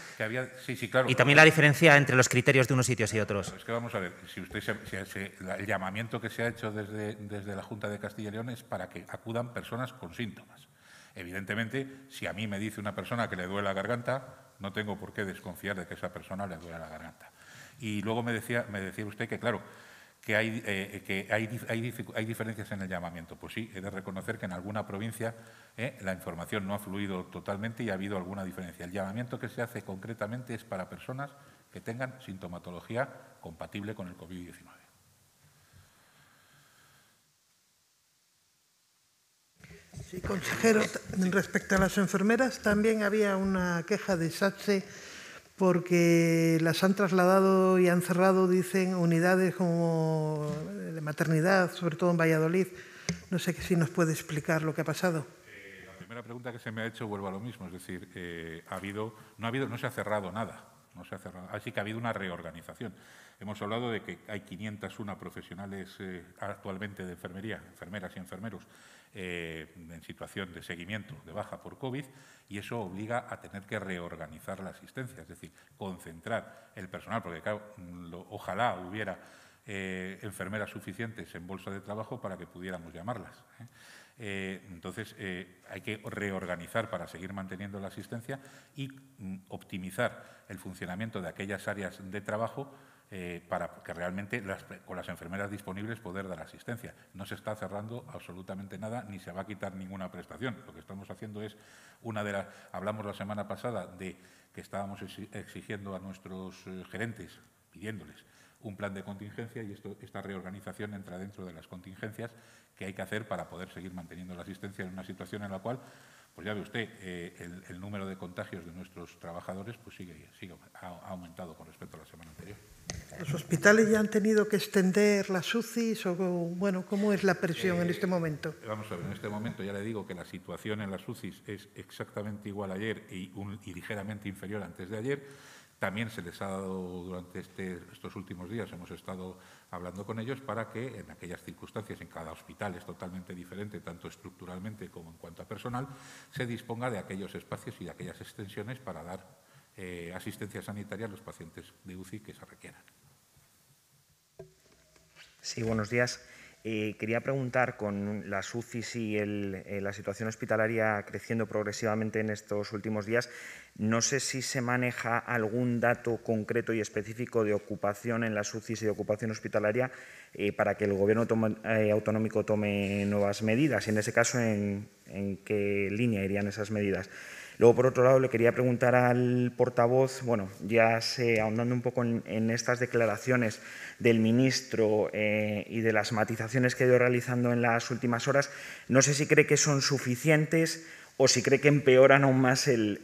sí, sí, claro. Y también la diferencia entre los criterios de unos sitios y otros. Es que vamos a ver, si usted el llamamiento que se ha hecho desde, desde la Junta de Castilla y León es para que acudan personas con síntomas. Evidentemente, si a mí me dice una persona que le duele la garganta, no tengo por qué desconfiar de que esa persona le duele la garganta. Y luego me decía, me decía usted que, claro, que, hay, eh, que hay, diferencias en el llamamiento. Pues sí, he de reconocer que en alguna provincia eh, la información no ha fluido totalmente y ha habido alguna diferencia. El llamamiento que se hace concretamente es para personas que tengan sintomatología compatible con el COVID-19. Sí, consejero, respecto a las enfermeras, también había una queja de SATSE porque las han trasladado y han cerrado, dicen, unidades como de maternidad, sobre todo en Valladolid. No sé si nos puede explicar lo que ha pasado. Eh, la primera pregunta que se me ha hecho vuelvo a lo mismo, es decir, eh, ha habido, no, ha habido, no se ha cerrado nada, no se ha cerrado, así que ha habido una reorganización. Hemos hablado de que hay 501 profesionales eh, actualmente de enfermería, enfermeras y enfermeros eh, en situación de seguimiento de baja por COVID y eso obliga a tener que reorganizar la asistencia, es decir, concentrar el personal, porque ojalá hubiera eh, enfermeras suficientes en bolsa de trabajo para que pudiéramos llamarlas. ¿eh? entonces, hay que reorganizar para seguir manteniendo la asistencia y mm, optimizar el funcionamiento de aquellas áreas de trabajo eh, para que realmente con las enfermeras disponibles poder dar asistencia. No se está cerrando absolutamente nada ni se va a quitar ninguna prestación. Lo que estamos haciendo es una de las. Hablamos la semana pasada de que estábamos exigiendo a nuestros eh, gerentes, pidiéndoles un plan de contingencia y esto, esta reorganización entra dentro de las contingencias que hay que hacer para poder seguir manteniendo la asistencia en una situación en la cual pues ya ve usted, eh, el, número de contagios de nuestros trabajadores pues sigue, ha aumentado con respecto a la semana anterior. ¿Los hospitales ya han tenido que extender las UCIs o, bueno, cómo es la presión en eh, este momento? Vamos a ver, en este momento ya le digo que la situación en las UCIs es exactamente igual ayer y, ligeramente inferior antes de ayer. También se les ha dado durante este, estos últimos días, hemos estado hablando con ellos para que en aquellas circunstancias, en cada hospital es totalmente diferente, tanto estructuralmente como en cuanto a personal, se disponga de aquellos espacios y de aquellas extensiones para dar eh, asistencia sanitaria a los pacientes de UCI que se requieran. Sí, buenos días. Eh, quería preguntar con las UCIs y eh, la situación hospitalaria creciendo progresivamente en estos últimos días, no sé si se maneja algún dato concreto y específico de ocupación en las UCIs y de ocupación hospitalaria para que el Gobierno autonómico tome nuevas medidas y, en ese caso, en qué línea irían esas medidas. Luego, por otro lado, le quería preguntar al portavoz, bueno, ya se, ahondando un poco en, estas declaraciones del ministro eh, y de las matizaciones que ha ido realizando en las últimas horas, no sé si cree que son suficientes o si cree que empeoran aún más el,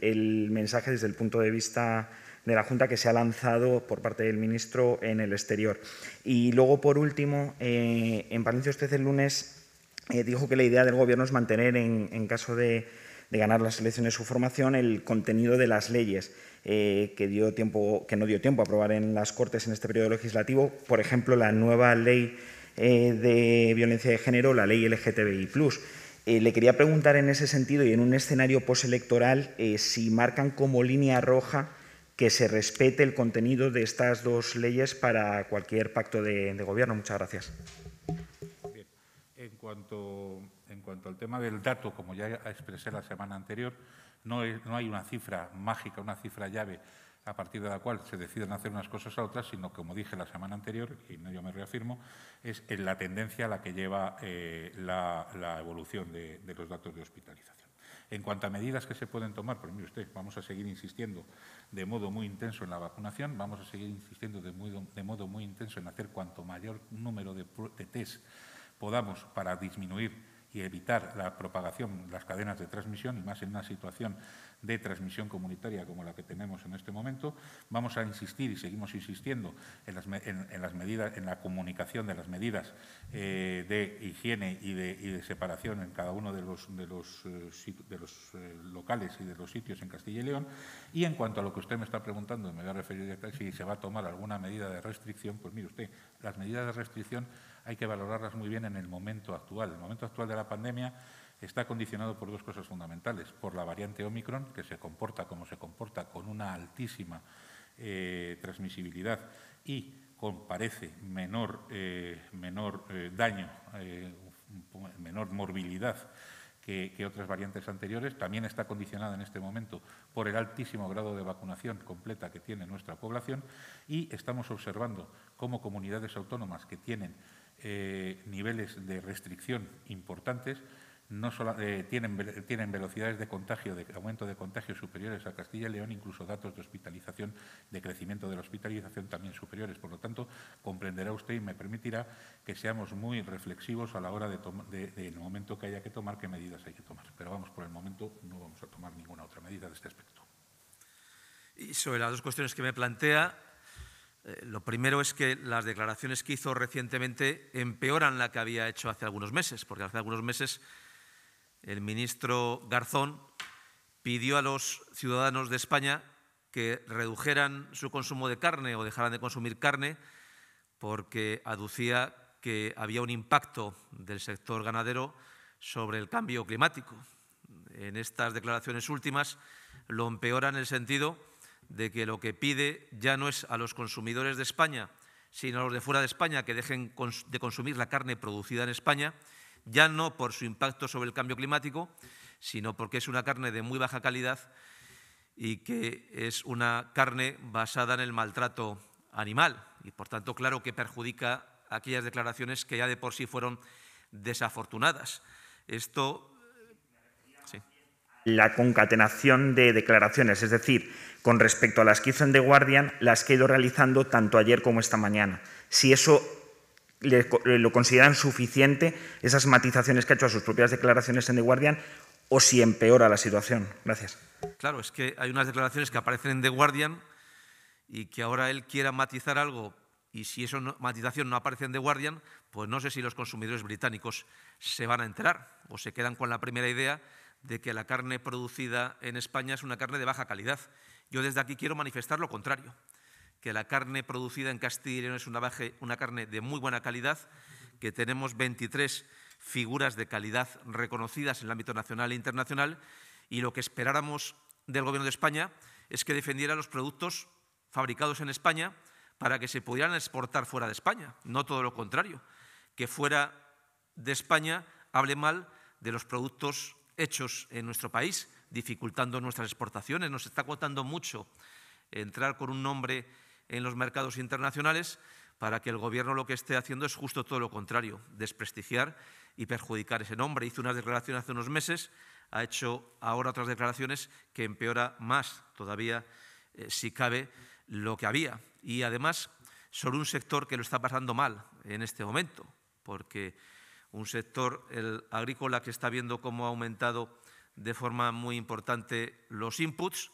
mensaje desde el punto de vista de la Junta que se ha lanzado por parte del ministro en el exterior. Y luego, por último, eh, en Valencia usted el lunes eh, dijo que la idea del Gobierno es mantener, en caso de de ganar las elecciones su formación, el contenido de las leyes eh, que, dio tiempo, que no dio tiempo a aprobar en las Cortes en este periodo legislativo, por ejemplo, la nueva ley eh, de violencia de género, la ley LGTBI. Eh, le quería preguntar en ese sentido y en un escenario postelectoral si marcan como línea roja que se respete el contenido de estas dos leyes para cualquier pacto de, gobierno. Muchas gracias. En cuanto en cuanto al tema del dato, como ya expresé la semana anterior, no, no hay una cifra mágica, una cifra llave a partir de la cual se deciden hacer unas cosas a otras, sino, como dije la semana anterior, y no yo me reafirmo, es en la tendencia a la que lleva eh, la, evolución de, los datos de hospitalización. En cuanto a medidas que se pueden tomar, pues mire usted, vamos a seguir insistiendo de modo muy intenso en la vacunación, vamos a seguir insistiendo de, modo muy intenso en hacer cuanto mayor número de, de test podamos para disminuir y evitar la propagación, de las cadenas de transmisión, y más en una situación de transmisión comunitaria como la que tenemos en este momento. Vamos a insistir y seguimos insistiendo en las, medidas, en la comunicación de las medidas eh, de higiene y de, separación en cada uno de los, de los, eh, de los eh, locales y de los sitios en Castilla y León. Y en cuanto a lo que usted me está preguntando, me voy a referir a si se va a tomar alguna medida de restricción, pues mire usted, las medidas de restricción hay que valorarlas muy bien en el momento actual. El momento actual de la pandemia está condicionado por dos cosas fundamentales. Por la variante Omicron, que se comporta como se comporta, con una altísima eh, transmisibilidad y con, parece, menor, eh, menor eh, daño, menor morbilidad que, que, otras variantes anteriores. También está condicionada en este momento por el altísimo grado de vacunación completa que tiene nuestra población y estamos observando cómo comunidades autónomas que tienen eh, niveles de restricción importantes, no solo, eh, tienen, velocidades de contagio, de aumento de contagio superiores a Castilla y León, incluso datos de hospitalización, de crecimiento de la hospitalización también superiores. Por lo tanto, comprenderá usted y me permitirá que seamos muy reflexivos a la hora de, de en el momento que haya que tomar, qué medidas hay que tomar. Pero vamos, por el momento no vamos a tomar ninguna otra medida de este aspecto. Y sobre las dos cuestiones que me plantea, eh, lo primero es que las declaraciones que hizo recientemente empeoran la que había hecho hace algunos meses, porque hace algunos meses el ministro Garzón pidió a los ciudadanos de España que redujeran su consumo de carne o dejaran de consumir carne porque aducía que había un impacto del sector ganadero sobre el cambio climático. En estas declaraciones últimas lo empeora en el sentido de que lo que pide ya no es a los consumidores de España, sino a los de fuera de España que dejen de consumir la carne producida en España, ya no por su impacto sobre el cambio climático, sino porque es una carne de muy baja calidad y que es una carne basada en el maltrato animal. Y por tanto, claro que perjudica aquellas declaraciones que ya de por sí fueron desafortunadas. Esto la concatenación de declaraciones, es decir, con respecto a las que hizo en The Guardian, las que he ido realizando tanto ayer como esta mañana. Si eso eh, lo consideran suficiente, esas matizaciones que ha hecho a sus propias declaraciones en The Guardian, o si empeora la situación. Gracias. Claro, es que hay unas declaraciones que aparecen en The Guardian y que ahora él quiera matizar algo y si esa matización no aparece en The Guardian, pues no sé si los consumidores británicos se van a enterar o se quedan con la primera idea de que la carne producida en España es una carne de baja calidad. Yo desde aquí quiero manifestar lo contrario, que la carne producida en Castilla y León es una, una carne de muy buena calidad, que tenemos 23 figuras de calidad reconocidas en el ámbito nacional e internacional y lo que esperáramos del Gobierno de España es que defendiera los productos fabricados en España para que se pudieran exportar fuera de España, no todo lo contrario, que fuera de España hable mal de los productos hechos en nuestro país, dificultando nuestras exportaciones. Nos está costando mucho entrar con un nombre en los mercados internacionales para que el Gobierno lo que esté haciendo es justo todo lo contrario, desprestigiar y perjudicar ese nombre. Hizo una declaraciones hace unos meses, ha hecho ahora otras declaraciones que empeora más todavía, eh, si cabe, lo que había. Y además sobre un sector que lo está pasando mal en este momento, porque un sector el agrícola que está viendo cómo ha aumentado de forma muy importante los inputs,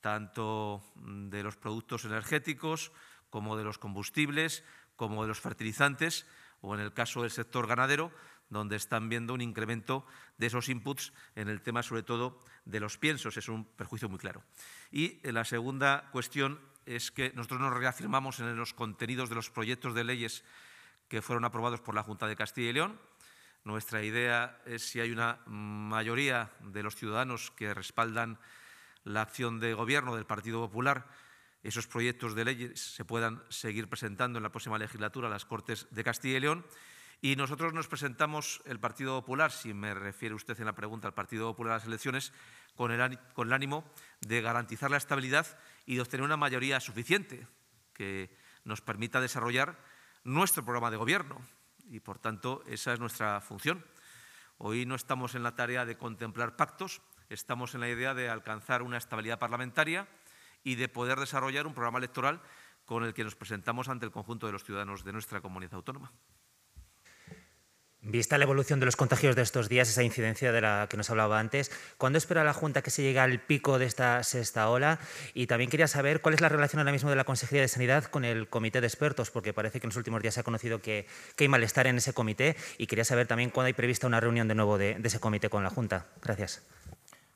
tanto de los productos energéticos como de los combustibles, como de los fertilizantes, o en el caso del sector ganadero, donde están viendo un incremento de esos inputs en el tema sobre todo de los piensos. Es un perjuicio muy claro. Y eh, la segunda cuestión es que nosotros nos reafirmamos en los contenidos de los proyectos de leyes que fueron aprobados por la Junta de Castilla y León. Nuestra idea es si hay una mayoría de los ciudadanos que respaldan la acción de gobierno del Partido Popular, esos proyectos de leyes se puedan seguir presentando en la próxima legislatura a las Cortes de Castilla y León. Y nosotros nos presentamos, el Partido Popular, si me refiere usted en la pregunta al Partido Popular a las elecciones, con con el ánimo de garantizar la estabilidad y de obtener una mayoría suficiente que nos permita desarrollar nuestro programa de gobierno y, por tanto, esa es nuestra función. Hoy no estamos en la tarea de contemplar pactos, estamos en la idea de alcanzar una estabilidad parlamentaria y de poder desarrollar un programa electoral con el que nos presentamos ante el conjunto de los ciudadanos de nuestra comunidad autónoma. Vista la evolución de los contagios de estos días, esa incidencia de la que nos hablaba antes, ¿cuándo espera la Junta que se llegue al pico de esta sexta ola? Y también quería saber cuál es la relación ahora mismo de la Consejería de Sanidad con el Comité de Expertos, porque parece que en los últimos días se ha conocido que, hay malestar en ese comité y quería saber también cuándo hay prevista una reunión de nuevo de, ese comité con la Junta. Gracias.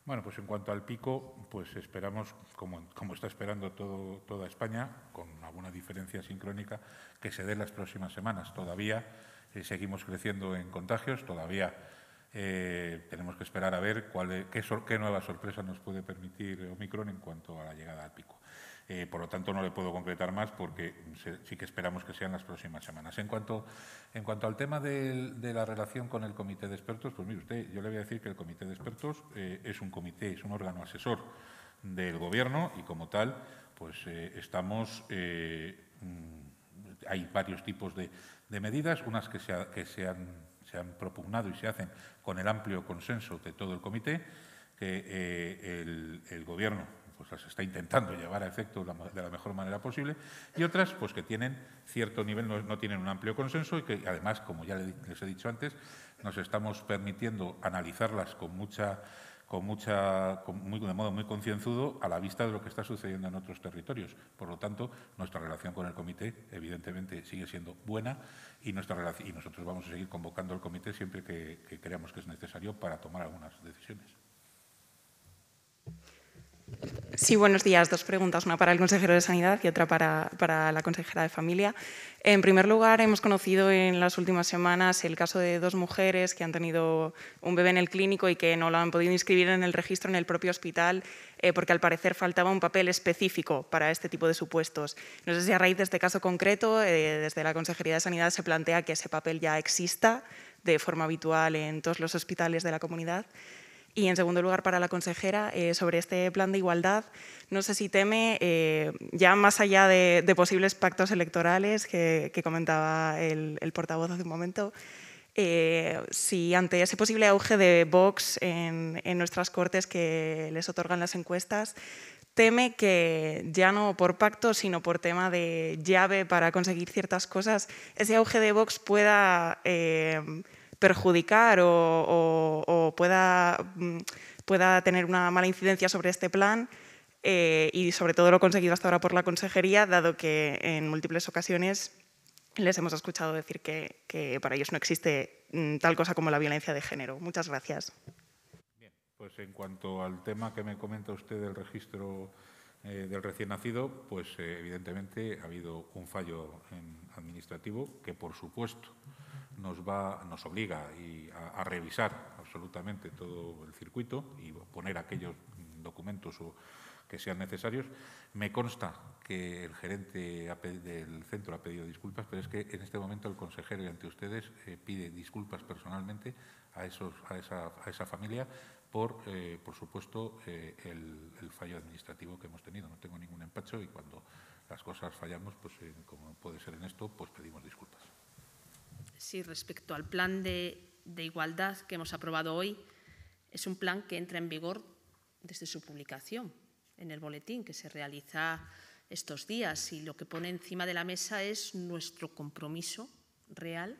Bueno, pues en cuanto al pico, pues esperamos, como, está esperando todo, toda España, con alguna diferencia sincrónica, que se dé las próximas semanas. Todavía eh, seguimos creciendo en contagios, todavía eh, tenemos que esperar a ver qué, nueva sorpresa nos puede permitir Omicron en cuanto a la llegada al pico. Eh, por lo tanto, no le puedo concretar más porque sí que esperamos que sean las próximas semanas. En cuanto, al tema de, la relación con el comité de expertos, pues mire usted, yo le voy a decir que el comité de expertos es un comité, es un órgano asesor del Gobierno y como tal, pues estamos mm, hay varios tipos de, de medidas, unas que, se, han, propugnado y se hacen con el amplio consenso de todo el comité, que eh, el, Gobierno pues, las está intentando llevar a efecto de la mejor manera posible, y otras pues, que tienen cierto nivel, no, no tienen un amplio consenso y que además, como ya les he dicho antes, nos estamos permitiendo analizarlas con mucha con mucha, de modo muy concienzudo a la vista de lo que está sucediendo en otros territorios. Por lo tanto, nuestra relación con el comité, evidentemente, sigue siendo buena y, nuestra, y nosotros vamos a seguir convocando al comité siempre que, que creamos que es necesario para tomar algunas decisiones. Sí, buenos días. Dos preguntas, una para el consejero de Sanidad y otra para, la consejera de Familia. En primer lugar, hemos conocido en las últimas semanas el caso de dos mujeres que han tenido un bebé en el clínico y que no lo han podido inscribir en el registro en el propio hospital eh, porque al parecer faltaba un papel específico para este tipo de supuestos. No sé si a raíz de este caso concreto, eh, desde la Consejería de Sanidad se plantea que ese papel ya exista de forma habitual en todos los hospitales de la comunidad. Y en segundo lugar, para la consejera, eh, sobre este plan de igualdad, no sé si teme, eh, ya más allá de, posibles pactos electorales que, comentaba el, portavoz hace un momento, eh, si ante ese posible auge de Vox en, en nuestras cortes que les otorgan las encuestas, teme que ya no por pacto, sino por tema de llave para conseguir ciertas cosas, ese auge de Vox pueda perjudicar o, pueda, mm, pueda tener una mala incidencia sobre este plan. Eh, y sobre todo lo conseguido hasta ahora por la consejería, dado que en múltiples ocasiones les hemos escuchado decir que, para ellos no existe mm, tal cosa como la violencia de género. Muchas gracias. pues en cuanto al tema que me comenta usted del registro eh, del recién nacido, pues eh, evidentemente ha habido un fallo administrativo que, por supuesto, nos, va, nos obliga a, revisar absolutamente todo el circuito y poner aquellos documentos que sean necesarios. Me consta que el gerente del centro ha pedido disculpas, pero es que en este momento el consejero y ante ustedes eh, pide disculpas personalmente a, esos, a, esa, a esa familia por, eh, por supuesto, eh, el, el, fallo administrativo que hemos tenido. No tengo ningún empacho y cuando las cosas fallamos, pues como puede ser en esto, pues pedimos disculpas. Sí, respecto al plan de, igualdad que hemos aprobado hoy, es un plan que entra en vigor desde su publicación en el boletín que se realiza estos días y lo que pone encima de la mesa es nuestro compromiso real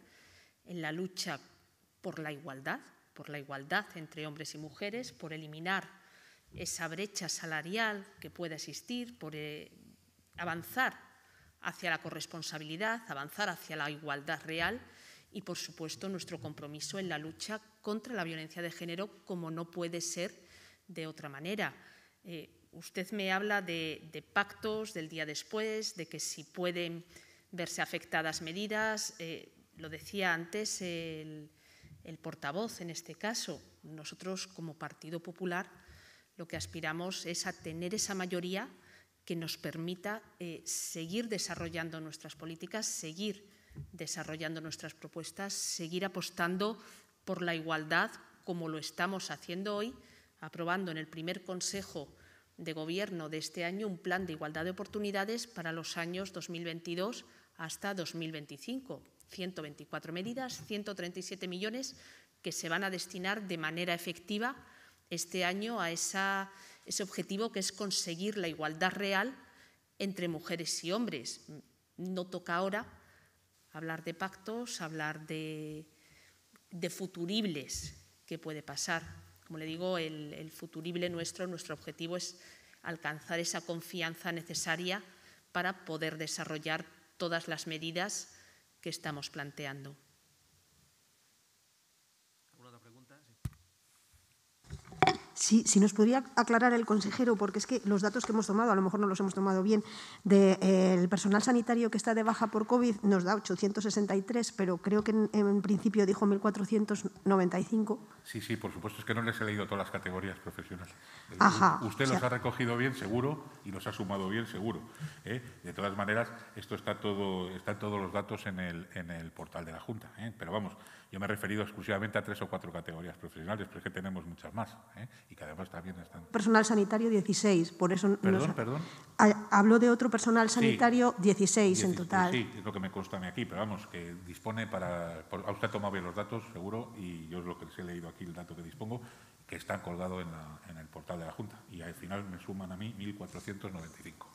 en la lucha por la igualdad, por la igualdad entre hombres y mujeres, por eliminar esa brecha salarial que pueda existir, por eh, avanzar hacia la corresponsabilidad, avanzar hacia la igualdad real y, por supuesto, nuestro compromiso en la lucha contra la violencia de género, como no puede ser de otra manera. Eh, usted me habla de, pactos del día después, de que si pueden verse afectadas medidas. Eh, lo decía antes el, portavoz en este caso. Nosotros, como Partido Popular, lo que aspiramos es a tener esa mayoría que nos permita eh, seguir desarrollando nuestras políticas, seguir desarrollando nuestras propuestas, seguir apostando por la igualdad como lo estamos haciendo hoy, aprobando en el primer Consejo de Gobierno de este año un plan de igualdad de oportunidades para los años 2022 hasta 2025. 124 medidas, 137 millones que se van a destinar de manera efectiva este año a ese objetivo que es conseguir la igualdad real entre mujeres y hombres. No toca ahora, hablar de pactos, hablar de, futuribles que puede pasar. Como le digo, el futurible nuestro, nuestro objetivo es alcanzar esa confianza necesaria para poder desarrollar todas las medidas que estamos planteando. si, si, nos podría aclarar el consejero, porque es que los datos que hemos tomado, a lo mejor no los hemos tomado bien, del eh, personal sanitario que está de baja por COVID nos da 863, pero creo que en, principio dijo 1.495. Sí, sí, por supuesto, es que no les he leído todas las categorías profesionales. Eh, Ajá, Usted los ha recogido bien, seguro, y los ha sumado bien, seguro. ¿eh? De todas maneras, esto está todo, están todos los datos en el, en el portal de la Junta, pero vamos yo me he referido exclusivamente a tres o cuatro categorías profesionales, pero es que tenemos muchas más ¿eh? y que además también están. Personal sanitario 16, por eso. Perdón, perdón. Ah, hablo de otro personal sanitario 16, en total. Sí, es lo que me consta aquí, pero vamos, que dispone para. Usted usted tomado bien los datos, seguro, y yo es lo que les he leído aquí, el dato que dispongo, que está colgado en, en el portal de la Junta. Y al final me suman a mí 1.495.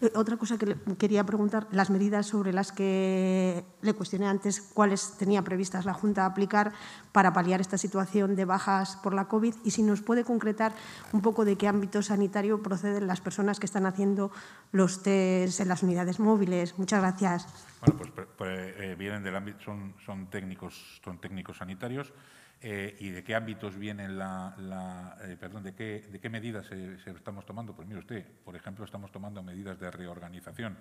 Eh, otra cosa que quería preguntar, las medidas sobre las que le cuestioné antes, cuáles tenía previstas la Junta aplicar para paliar esta situación de bajas por la COVID y si nos puede concretar un poco de qué ámbito sanitario proceden las personas que están haciendo los test en las unidades móviles. Muchas gracias. Bueno, pues, pues eh, vienen del ámbito, son, son, técnicos, son técnicos sanitarios eh, y de qué ámbitos vienen la, eh, perdón, de qué, medidas se, estamos tomando. Pues mire usted, por ejemplo, estamos tomando medidas de reorganización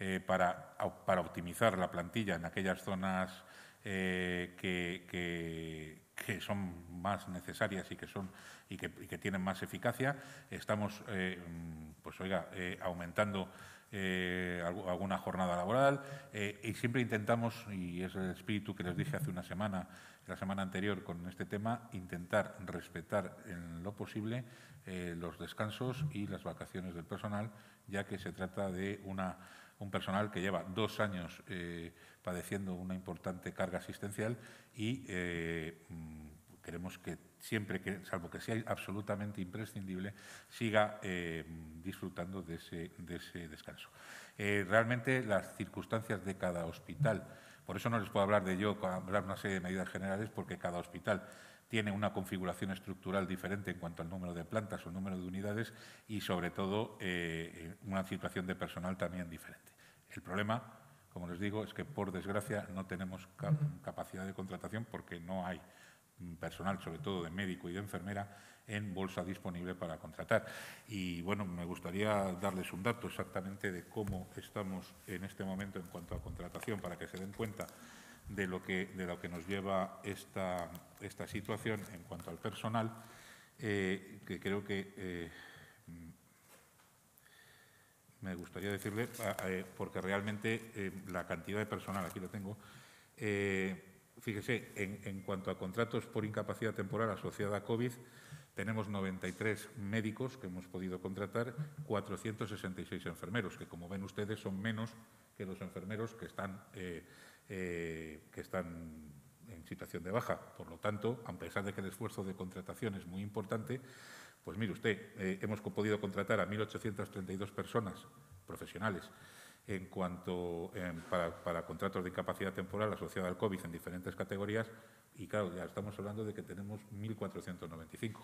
eh, para, optimizar la plantilla en aquellas zonas que, son más necesarias y que, son, y que, y que tienen más eficacia. Estamos, mm, pues oiga, aumentando eh, alguna jornada laboral eh, y siempre intentamos, y es el espíritu que les dije hace una semana, la semana anterior con este tema, intentar respetar en lo posible eh, los descansos y las vacaciones del personal, ya que se trata de una, un personal que lleva dos años padeciendo una importante carga asistencial y mm, queremos que siempre que, salvo que sea absolutamente imprescindible, siga eh, disfrutando de ese, descanso. Eh, realmente las circunstancias de cada hospital, por eso no les puedo hablar de yo, hablar una serie de medidas generales, porque cada hospital tiene una configuración estructural diferente en cuanto al número de plantas o número de unidades y, sobre todo, eh, una situación de personal también diferente. El problema, como les digo, es que, por desgracia, no tenemos capacidad de contratación porque no hay personal, sobre todo de médico y de enfermera, en bolsa disponible para contratar. Y bueno, me gustaría darles un dato exactamente de cómo estamos en este momento en cuanto a contratación, para que se den cuenta de lo que, de lo que nos lleva esta, esta situación en cuanto al personal, eh, que creo que eh, me gustaría decirle, ah, eh, porque realmente la cantidad de personal, aquí lo tengo, Fíjese, en, cuanto a contratos por incapacidad temporal asociada a COVID, tenemos 93 médicos que hemos podido contratar, 466 enfermeros, que como ven ustedes son menos que los enfermeros que están, eh, eh, que están en situación de baja. Por lo tanto, a pesar de que el esfuerzo de contratación es muy importante, pues mire usted, eh, hemos podido contratar a 1.832 personas profesionales en cuanto para, contratos de incapacidad temporal asociada al COVID en diferentes categorías y claro, ya estamos hablando de que tenemos 1.495.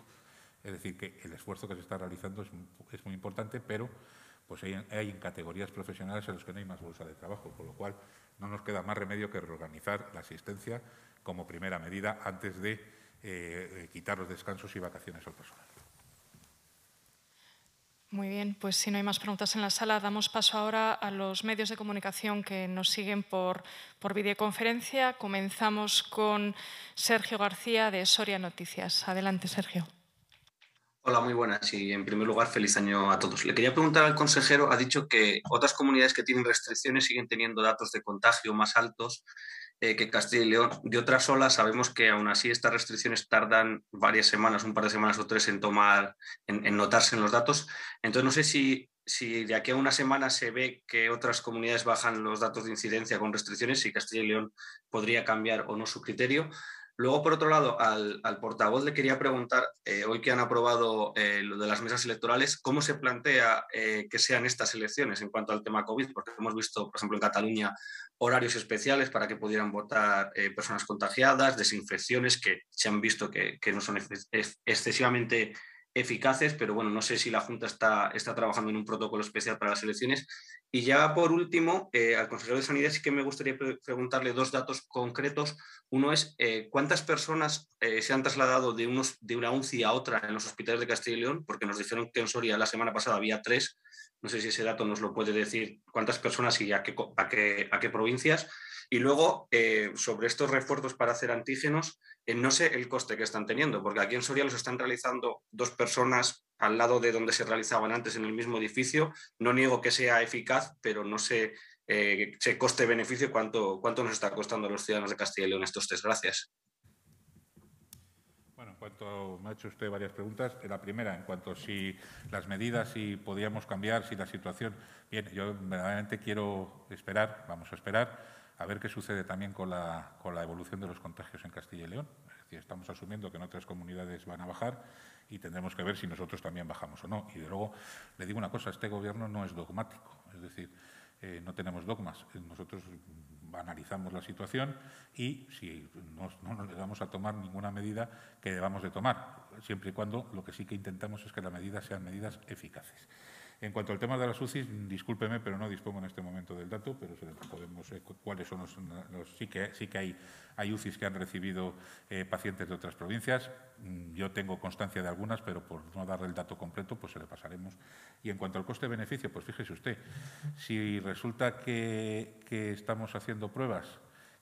Es decir, que el esfuerzo que se está realizando es, muy importante, pero pues hay, categorías profesionales en las que no hay más bolsa de trabajo, Por lo cual no nos queda más remedio que reorganizar la asistencia como primera medida antes de eh, eh, quitar los descansos y vacaciones al personal. Muy bien, pues si no hay más preguntas en la sala, damos paso ahora a los medios de comunicación que nos siguen por, por videoconferencia. Comenzamos con Sergio García de Soria Noticias. Adelante, Sergio. Hola, muy buenas y en primer lugar feliz año a todos. Le quería preguntar al consejero, ha dicho que otras comunidades que tienen restricciones siguen teniendo datos de contagio más altos eh, que Castilla y León. De otras sola, sabemos que aún así estas restricciones tardan varias semanas, un par de semanas o tres en tomar, en, notarse en los datos. Entonces no sé si, si, de aquí a una semana se ve que otras comunidades bajan los datos de incidencia con restricciones si Castilla y León podría cambiar o no su criterio. Luego, por otro lado, al, portavoz le quería preguntar, eh, hoy que han aprobado eh, lo de las mesas electorales, ¿cómo se plantea eh, que sean estas elecciones en cuanto al tema COVID? Porque hemos visto, por ejemplo, en Cataluña horarios especiales para que pudieran votar personas contagiadas, desinfecciones que se han visto que, no son excesivamente eficaces, pero bueno, no sé si la Junta está, está trabajando en un protocolo especial para las elecciones. Y ya por último, eh, al consejero de Sanidad sí que me gustaría preguntarle dos datos concretos. Uno es eh, cuántas personas eh, se han trasladado de, unos, de una UCI a otra en los hospitales de Castilla y León, porque nos dijeron que en Soria la semana pasada había tres. No sé si ese dato nos lo puede decir cuántas personas y a qué, a qué, a qué provincias. Y luego, sobre estos refuerzos para hacer antígenos, eh, no sé el coste que están teniendo, porque aquí en Soria los están realizando dos personas al lado de donde se realizaban antes en el mismo edificio. No niego que sea eficaz, pero no sé eh, coste-beneficio cuánto, cuánto nos está costando a los ciudadanos de Castilla y León estos test. Gracias. Bueno, en cuanto me ha hecho usted varias preguntas, la primera, en cuanto a si las medidas, si podíamos cambiar, si la situación. Bien, yo verdaderamente quiero esperar, vamos a esperar a ver qué sucede también con la, con la evolución de los contagios en Castilla y León. estamos asumiendo que en otras comunidades van a bajar y tendremos que ver si nosotros también bajamos o no. Y de luego, le digo una cosa, este gobierno no es dogmático, es decir, eh, no tenemos dogmas. Nosotros analizamos la situación y si no nos vamos a tomar ninguna medida que debamos de tomar, siempre y cuando lo que sí que intentamos es que las medidas sean medidas eficaces. En cuanto al tema de las UCI, discúlpeme, pero no dispongo en este momento del dato, pero podemos eh, cuáles son los, sí que sí que hay, hay UCIs que han recibido eh, pacientes de otras provincias. Mm, yo tengo constancia de algunas, pero por no darle el dato completo, pues se le pasaremos. Y en cuanto al coste-beneficio, pues fíjese usted, si resulta que, estamos haciendo pruebas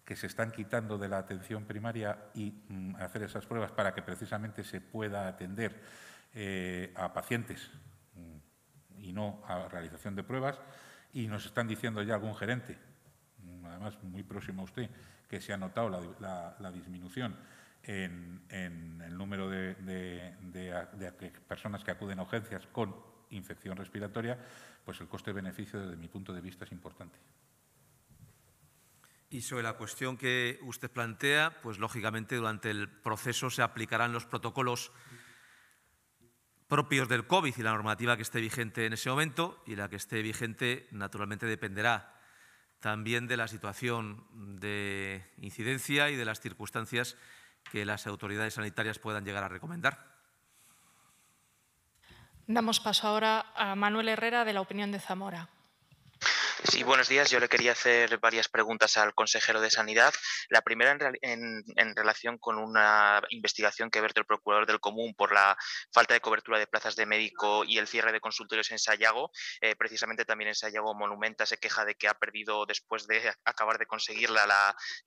que se están quitando de la atención primaria y mm, hacer esas pruebas para que precisamente se pueda atender eh, a pacientes y no a realización de pruebas. Y nos están diciendo ya algún gerente, mm, además muy próximo a usted, que se ha notado la, disminución en, el número de, de, personas que acuden a urgencias con infección respiratoria, pues el coste-beneficio desde mi punto de vista es importante. Y sobre la cuestión que usted plantea, pues lógicamente durante el proceso se aplicarán los protocolos propios del COVID y la normativa que esté vigente en ese momento y la que esté vigente naturalmente dependerá también de la situación de incidencia y de las circunstancias que las autoridades sanitarias puedan llegar a recomendar. Damos paso ahora a Manuel Herrera de la opinión de Zamora. Sí, buenos días. Yo le quería hacer varias preguntas al consejero de Sanidad. La primera en, relación con una investigación que ha hecho el procurador del Común por la falta de cobertura de plazas de médico y el cierre de consultorios en Sayago. Eh, precisamente también en Sayago Monumenta se queja de que ha perdido, después de acabar de conseguirla,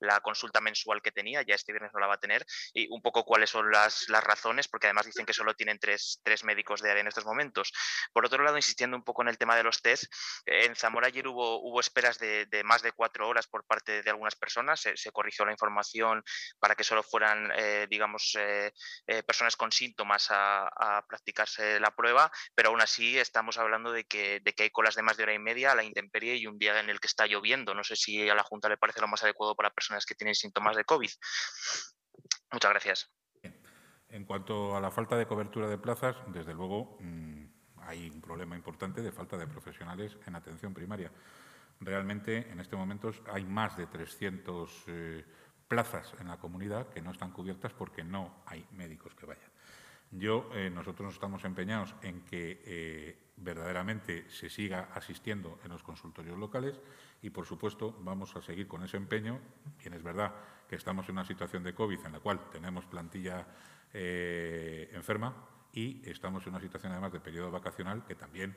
la, consulta mensual que tenía. Ya este viernes no la va a tener. Y un poco cuáles son las, razones, porque además dicen que solo tienen tres, tres médicos de área en estos momentos. Por otro lado, insistiendo un poco en el tema de los test, en Zamora ayer hubo hubo, esperas de, más de cuatro horas por parte de algunas personas. Se, corrigió la información para que solo fueran, eh, digamos, eh, eh, personas con síntomas a, practicarse la prueba, pero aún así estamos hablando de que, hay colas de más de hora y media a la intemperie y un día en el que está lloviendo. No sé si a la Junta le parece lo más adecuado para personas que tienen síntomas de COVID. Muchas gracias. En cuanto a la falta de cobertura de plazas, desde luego. Mm, hay un problema importante de falta de profesionales en atención primaria. Realmente, en este momento, hay más de 300 eh, plazas en la comunidad que no están cubiertas porque no hay médicos que vayan. Yo, eh, nosotros estamos empeñados en que eh, verdaderamente se siga asistiendo en los consultorios locales y, por supuesto, vamos a seguir con ese empeño. Bien, es verdad que estamos en una situación de COVID en la cual tenemos plantilla enferma, y estamos en una situación además de periodo vacacional que también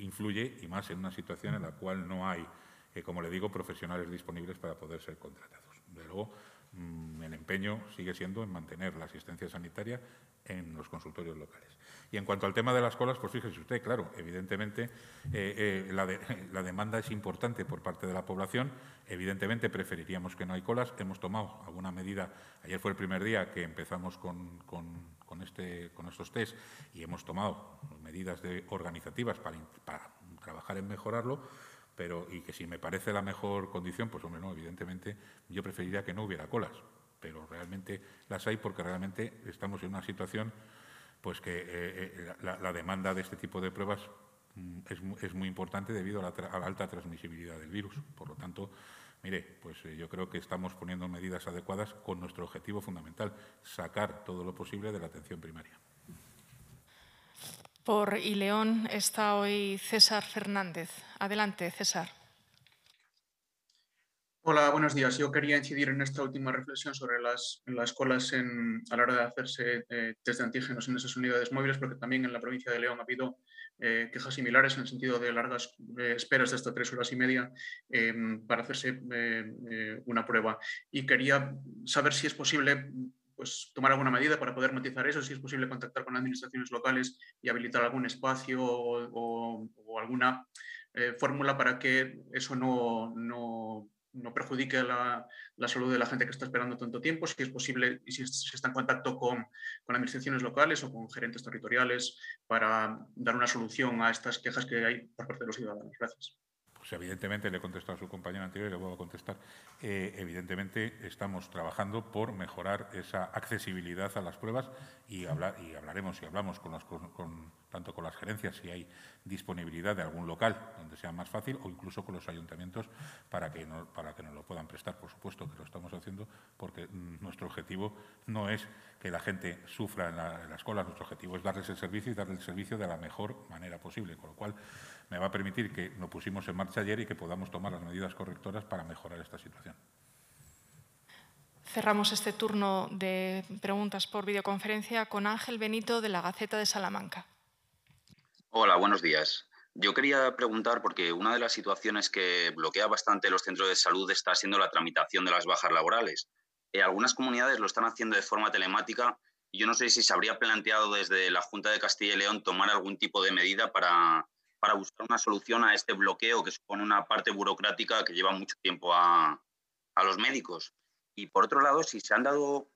influye y más en una situación en la cual no hay, eh, como le digo, profesionales disponibles para poder ser contratados. De luego, mm, el empeño sigue siendo en mantener la asistencia sanitaria en los consultorios locales. Y en cuanto al tema de las colas, pues fíjese usted, claro, evidentemente eh, eh, la, demanda es importante por parte de la población, evidentemente preferiríamos que no hay colas, hemos tomado alguna medida, ayer fue el primer día que empezamos con este, con, estos test y hemos tomado medidas organizativas para, trabajar en mejorarlo, pero y que si me parece la mejor condición, pues hombre, no, evidentemente yo preferiría que no hubiera colas, pero realmente las hay porque realmente estamos en una situación pues que eh, eh, la, demanda de este tipo de pruebas mm, es, muy importante debido a la, a la alta transmisibilidad del virus. Por lo tanto, Mire, pues eh, yo creo que estamos poniendo medidas adecuadas con nuestro objetivo fundamental, sacar todo lo posible de la atención primaria. Por Ileón está hoy César Fernández. Adelante, César. Hola, buenos días. Yo quería incidir en esta última reflexión sobre las, las colas en, a la hora de hacerse desde eh, test de antígenos en esas unidades móviles, porque también en la provincia de León ha habido eh, quejas similares en el sentido de largas eh, esperas de hasta tres horas y media em, para hacerse eh, una prueba. Y quería saber si es posible pues, tomar alguna medida para poder matizar eso, si es posible contactar con administraciones locales y habilitar algún espacio o, alguna fórmula para que eso no, no no perjudique la, salud de la gente que está esperando tanto tiempo, si es posible y si, se está en contacto con, con, administraciones locales o con gerentes territoriales para dar una solución a estas quejas que hay por parte de los ciudadanos. Gracias. Pues evidentemente le he contestado a su compañero anterior y le vuelvo a contestar. Eh, evidentemente estamos trabajando por mejorar esa accesibilidad a las pruebas y, hablaremos y hablamos con, con, tanto con las gerencias si hay disponibilidad de algún local donde sea más fácil o incluso con los ayuntamientos para que, no, para que nos lo puedan prestar. Por supuesto que lo estamos haciendo porque nuestro objetivo no es que la gente sufra en, la, en las colas, nuestro objetivo es darles el servicio y darles el servicio de la mejor manera posible. Con lo cual, me va a permitir que lo pusimos en marcha ayer y que podamos tomar las medidas correctoras para mejorar esta situación. Cerramos este turno de preguntas por videoconferencia con Ángel Benito de la Gaceta de Salamanca. Hola, buenos días. Yo quería preguntar, porque una de las situaciones que bloquea bastante los centros de salud está siendo la tramitación de las bajas laborales. Eh, algunas comunidades lo están haciendo de forma telemática yo no sé si se habría planteado desde la Junta de Castilla y León tomar algún tipo de medida para para buscar una solución a este bloqueo que supone una parte burocrática que lleva mucho tiempo a, los médicos. Y por otro lado, si se han dado,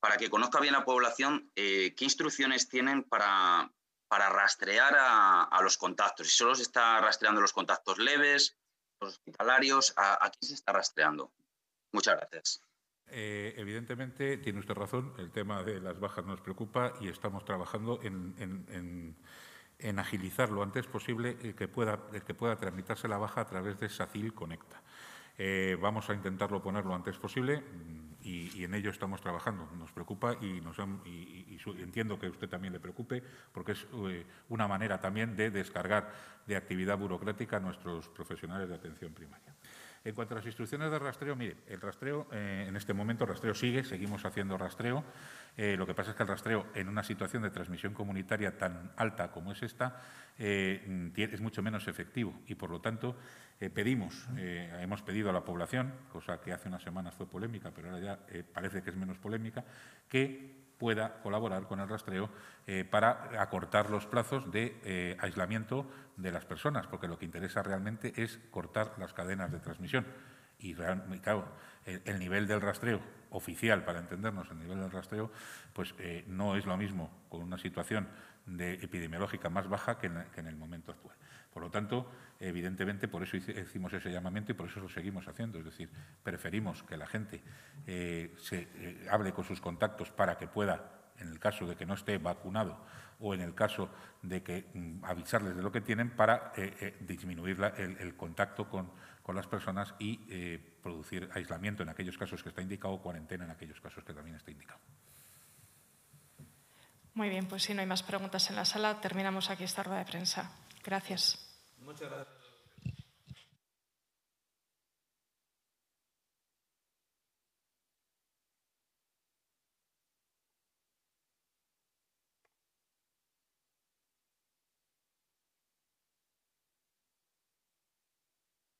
para que conozca bien la población, eh, ¿qué instrucciones tienen para, rastrear a, los contactos? Si solo se está rastreando los contactos leves, los hospitalarios, ¿a, quién se está rastreando? Muchas gracias. Eh, evidentemente, tiene usted razón, el tema de las bajas nos preocupa y estamos trabajando en en agilizar lo antes posible el que pueda, que pueda tramitarse la baja a través de SACIL Conecta. Eh, vamos a intentarlo poner lo antes posible mm, y, en ello estamos trabajando. Nos preocupa y, nos, entiendo que a usted también le preocupe porque es eh, una manera también de descargar de actividad burocrática a nuestros profesionales de atención primaria. En cuanto a las instrucciones de rastreo, mire, el rastreo, eh, en este momento rastreo sigue, seguimos haciendo rastreo. Eh, lo que pasa es que el rastreo en una situación de transmisión comunitaria tan alta como es esta eh, mm, es mucho menos efectivo y, por lo tanto, pedimos, hemos pedido a la población, cosa que hace unas semanas fue polémica, pero ahora ya parece que es menos polémica, que pueda colaborar con el rastreo eh, para acortar los plazos de eh, aislamiento de las personas, porque lo que interesa realmente es cortar las cadenas de transmisión. Y, claro, el, nivel del rastreo oficial, para entendernos, el nivel del rastreo, pues eh, no es lo mismo con una situación de epidemiológica más baja que en el momento actual. Por lo tanto, evidentemente, por eso hicimos ese llamamiento y por eso lo seguimos haciendo. Es decir, preferimos que la gente eh, se eh, hable con sus contactos para que pueda en el caso de que no esté vacunado o en el caso de que mm, avisarles de lo que tienen para eh, disminuir el, contacto con, las personas y producir aislamiento en aquellos casos que está indicado o cuarentena en aquellos casos que también está indicado. Muy bien, pues si no hay más preguntas en la sala, terminamos aquí esta rueda de prensa. Gracias. Muchas gracias.